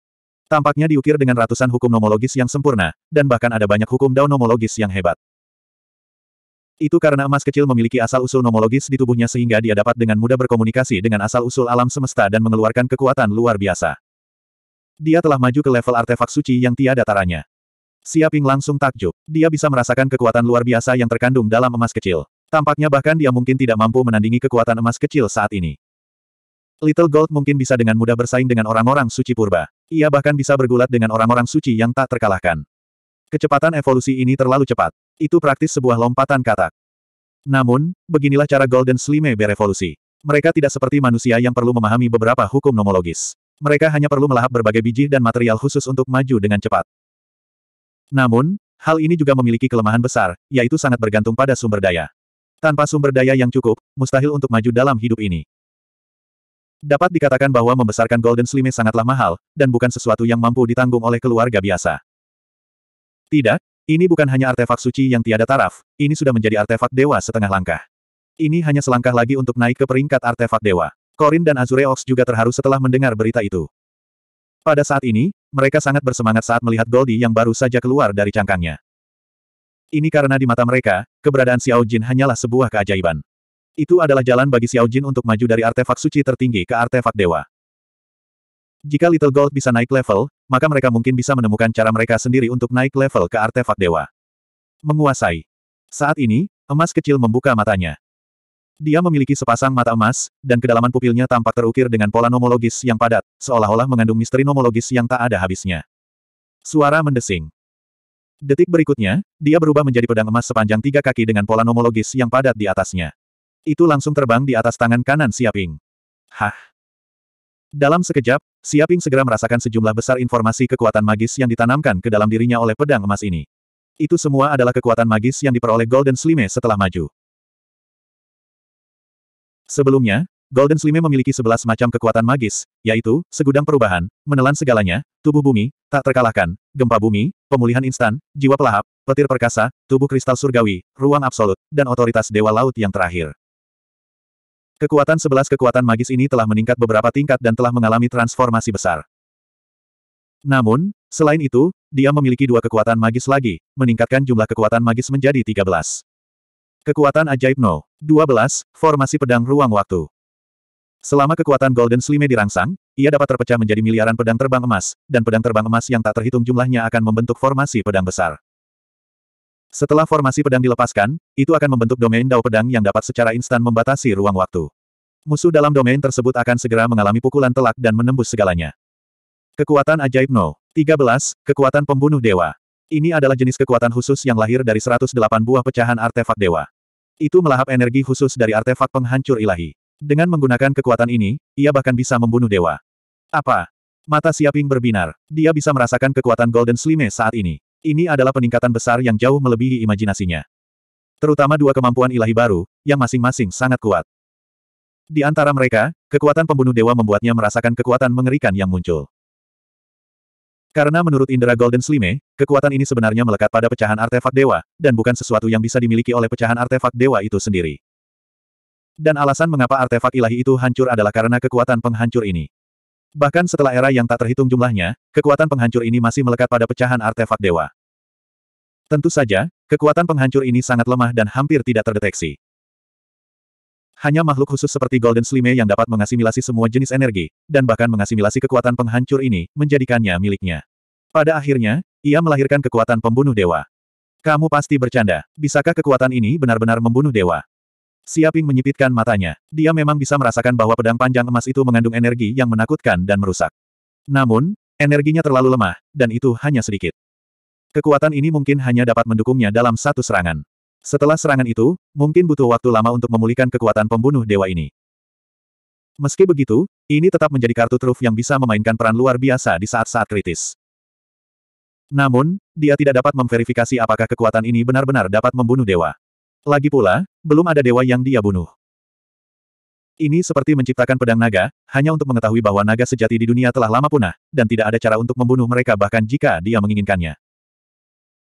Tampaknya diukir dengan ratusan hukum nomologis yang sempurna, dan bahkan ada banyak hukum daun nomologis yang hebat. Itu karena emas kecil memiliki asal-usul nomologis di tubuhnya sehingga dia dapat dengan mudah berkomunikasi dengan asal-usul alam semesta dan mengeluarkan kekuatan luar biasa. Dia telah maju ke level artefak suci yang tiada taranya. Siaping langsung takjub. Dia bisa merasakan kekuatan luar biasa yang terkandung dalam emas kecil. Tampaknya bahkan dia mungkin tidak mampu menandingi kekuatan emas kecil saat ini. Little Gold mungkin bisa dengan mudah bersaing dengan orang-orang suci purba. Ia bahkan bisa bergulat dengan orang-orang suci yang tak terkalahkan. Kecepatan evolusi ini terlalu cepat. Itu praktis sebuah lompatan katak. Namun, beginilah cara Golden Slime berevolusi. Mereka tidak seperti manusia yang perlu memahami beberapa hukum nomologis. Mereka hanya perlu melahap berbagai biji dan material khusus untuk maju dengan cepat. Namun, hal ini juga memiliki kelemahan besar, yaitu sangat bergantung pada sumber daya. Tanpa sumber daya yang cukup, mustahil untuk maju dalam hidup ini. Dapat dikatakan bahwa membesarkan Golden Slime sangatlah mahal, dan bukan sesuatu yang mampu ditanggung oleh keluarga biasa. Tidak, ini bukan hanya artefak suci yang tiada taraf, ini sudah menjadi artefak dewa setengah langkah. Ini hanya selangkah lagi untuk naik ke peringkat artefak dewa. Korin dan Azureox juga terharu setelah mendengar berita itu. Pada saat ini, mereka sangat bersemangat saat melihat Goldie yang baru saja keluar dari cangkangnya. Ini karena di mata mereka, keberadaan Xiao Jin hanyalah sebuah keajaiban. Itu adalah jalan bagi Xiao Jin untuk maju dari artefak suci tertinggi ke artefak dewa. Jika Little Gold bisa naik level, maka mereka mungkin bisa menemukan cara mereka sendiri untuk naik level ke artefak dewa. Menguasai. Saat ini, emas kecil membuka matanya. Dia memiliki sepasang mata emas, dan kedalaman pupilnya tampak terukir dengan pola nomologis yang padat, seolah-olah mengandung misteri nomologis yang tak ada habisnya. Suara mendesing. Detik berikutnya, dia berubah menjadi pedang emas sepanjang tiga kaki dengan pola nomologis yang padat di atasnya. Itu langsung terbang di atas tangan kanan Siaping. Hah. Dalam sekejap, Siaping segera merasakan sejumlah besar informasi kekuatan magis yang ditanamkan ke dalam dirinya oleh pedang emas ini. Itu semua adalah kekuatan magis yang diperoleh Golden Slime setelah maju. Sebelumnya, Golden Slime memiliki sebelas macam kekuatan magis, yaitu, segudang perubahan, menelan segalanya, tubuh bumi, tak terkalahkan, gempa bumi, pemulihan instan, jiwa pelahap, petir perkasa, tubuh kristal surgawi, ruang absolut, dan otoritas dewa laut yang terakhir. Kekuatan sebelas kekuatan magis ini telah meningkat beberapa tingkat dan telah mengalami transformasi besar. Namun, selain itu, dia memiliki dua kekuatan magis lagi, meningkatkan jumlah kekuatan magis menjadi tiga belas. Kekuatan ajaib No. 12, Formasi Pedang Ruang Waktu. Selama kekuatan Golden Slime dirangsang, ia dapat terpecah menjadi miliaran pedang terbang emas, dan pedang terbang emas yang tak terhitung jumlahnya akan membentuk formasi pedang besar. Setelah formasi pedang dilepaskan, itu akan membentuk domain dao pedang yang dapat secara instan membatasi ruang waktu. Musuh dalam domain tersebut akan segera mengalami pukulan telak dan menembus segalanya. Kekuatan ajaib No. 13, Kekuatan Pembunuh Dewa. Ini adalah jenis kekuatan khusus yang lahir dari 108 buah pecahan artefak dewa. Itu melahap energi khusus dari artefak penghancur ilahi. Dengan menggunakan kekuatan ini, ia bahkan bisa membunuh dewa. Apa? Mata Siaping berbinar. Dia bisa merasakan kekuatan Golden Slime saat ini. Ini adalah peningkatan besar yang jauh melebihi imajinasinya. Terutama dua kemampuan ilahi baru, yang masing-masing sangat kuat. Di antara mereka, kekuatan pembunuh dewa membuatnya merasakan kekuatan mengerikan yang muncul. Karena menurut Indra Golden Slime, kekuatan ini sebenarnya melekat pada pecahan artefak dewa, dan bukan sesuatu yang bisa dimiliki oleh pecahan artefak dewa itu sendiri. Dan alasan mengapa artefak ilahi itu hancur adalah karena kekuatan penghancur ini. Bahkan setelah era yang tak terhitung jumlahnya, kekuatan penghancur ini masih melekat pada pecahan artefak dewa. Tentu saja, kekuatan penghancur ini sangat lemah dan hampir tidak terdeteksi. Hanya makhluk khusus seperti Golden Slime yang dapat mengasimilasi semua jenis energi, dan bahkan mengasimilasi kekuatan penghancur ini, menjadikannya miliknya. Pada akhirnya, ia melahirkan kekuatan pembunuh dewa. Kamu pasti bercanda. Bisakah kekuatan ini benar-benar membunuh dewa? Siaping menyipitkan matanya. Dia memang bisa merasakan bahwa pedang panjang emas itu mengandung energi yang menakutkan dan merusak. Namun, energinya terlalu lemah, dan itu hanya sedikit. Kekuatan ini mungkin hanya dapat mendukungnya dalam satu serangan. Setelah serangan itu, mungkin butuh waktu lama untuk memulihkan kekuatan pembunuh dewa ini. Meski begitu, ini tetap menjadi kartu truf yang bisa memainkan peran luar biasa di saat-saat kritis. Namun, dia tidak dapat memverifikasi apakah kekuatan ini benar-benar dapat membunuh dewa. Lagi pula, belum ada dewa yang dia bunuh. Ini seperti menciptakan pedang naga, hanya untuk mengetahui bahwa naga sejati di dunia telah lama punah, dan tidak ada cara untuk membunuh mereka bahkan jika dia menginginkannya.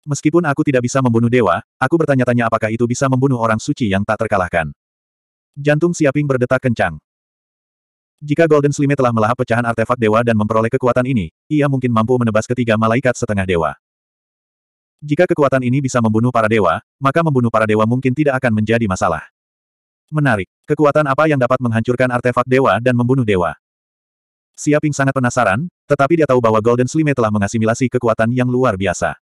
Meskipun aku tidak bisa membunuh dewa, aku bertanya-tanya apakah itu bisa membunuh orang suci yang tak terkalahkan. Jantung Siaping berdetak kencang. Jika Golden Slime telah melahap pecahan artefak dewa dan memperoleh kekuatan ini, ia mungkin mampu menebas ketiga malaikat setengah dewa. Jika kekuatan ini bisa membunuh para dewa, maka membunuh para dewa mungkin tidak akan menjadi masalah. Menarik. Kekuatan apa yang dapat menghancurkan artefak dewa dan membunuh dewa? Siaping sangat penasaran, tetapi dia tahu bahwa Golden Slime telah mengasimilasi kekuatan yang luar biasa.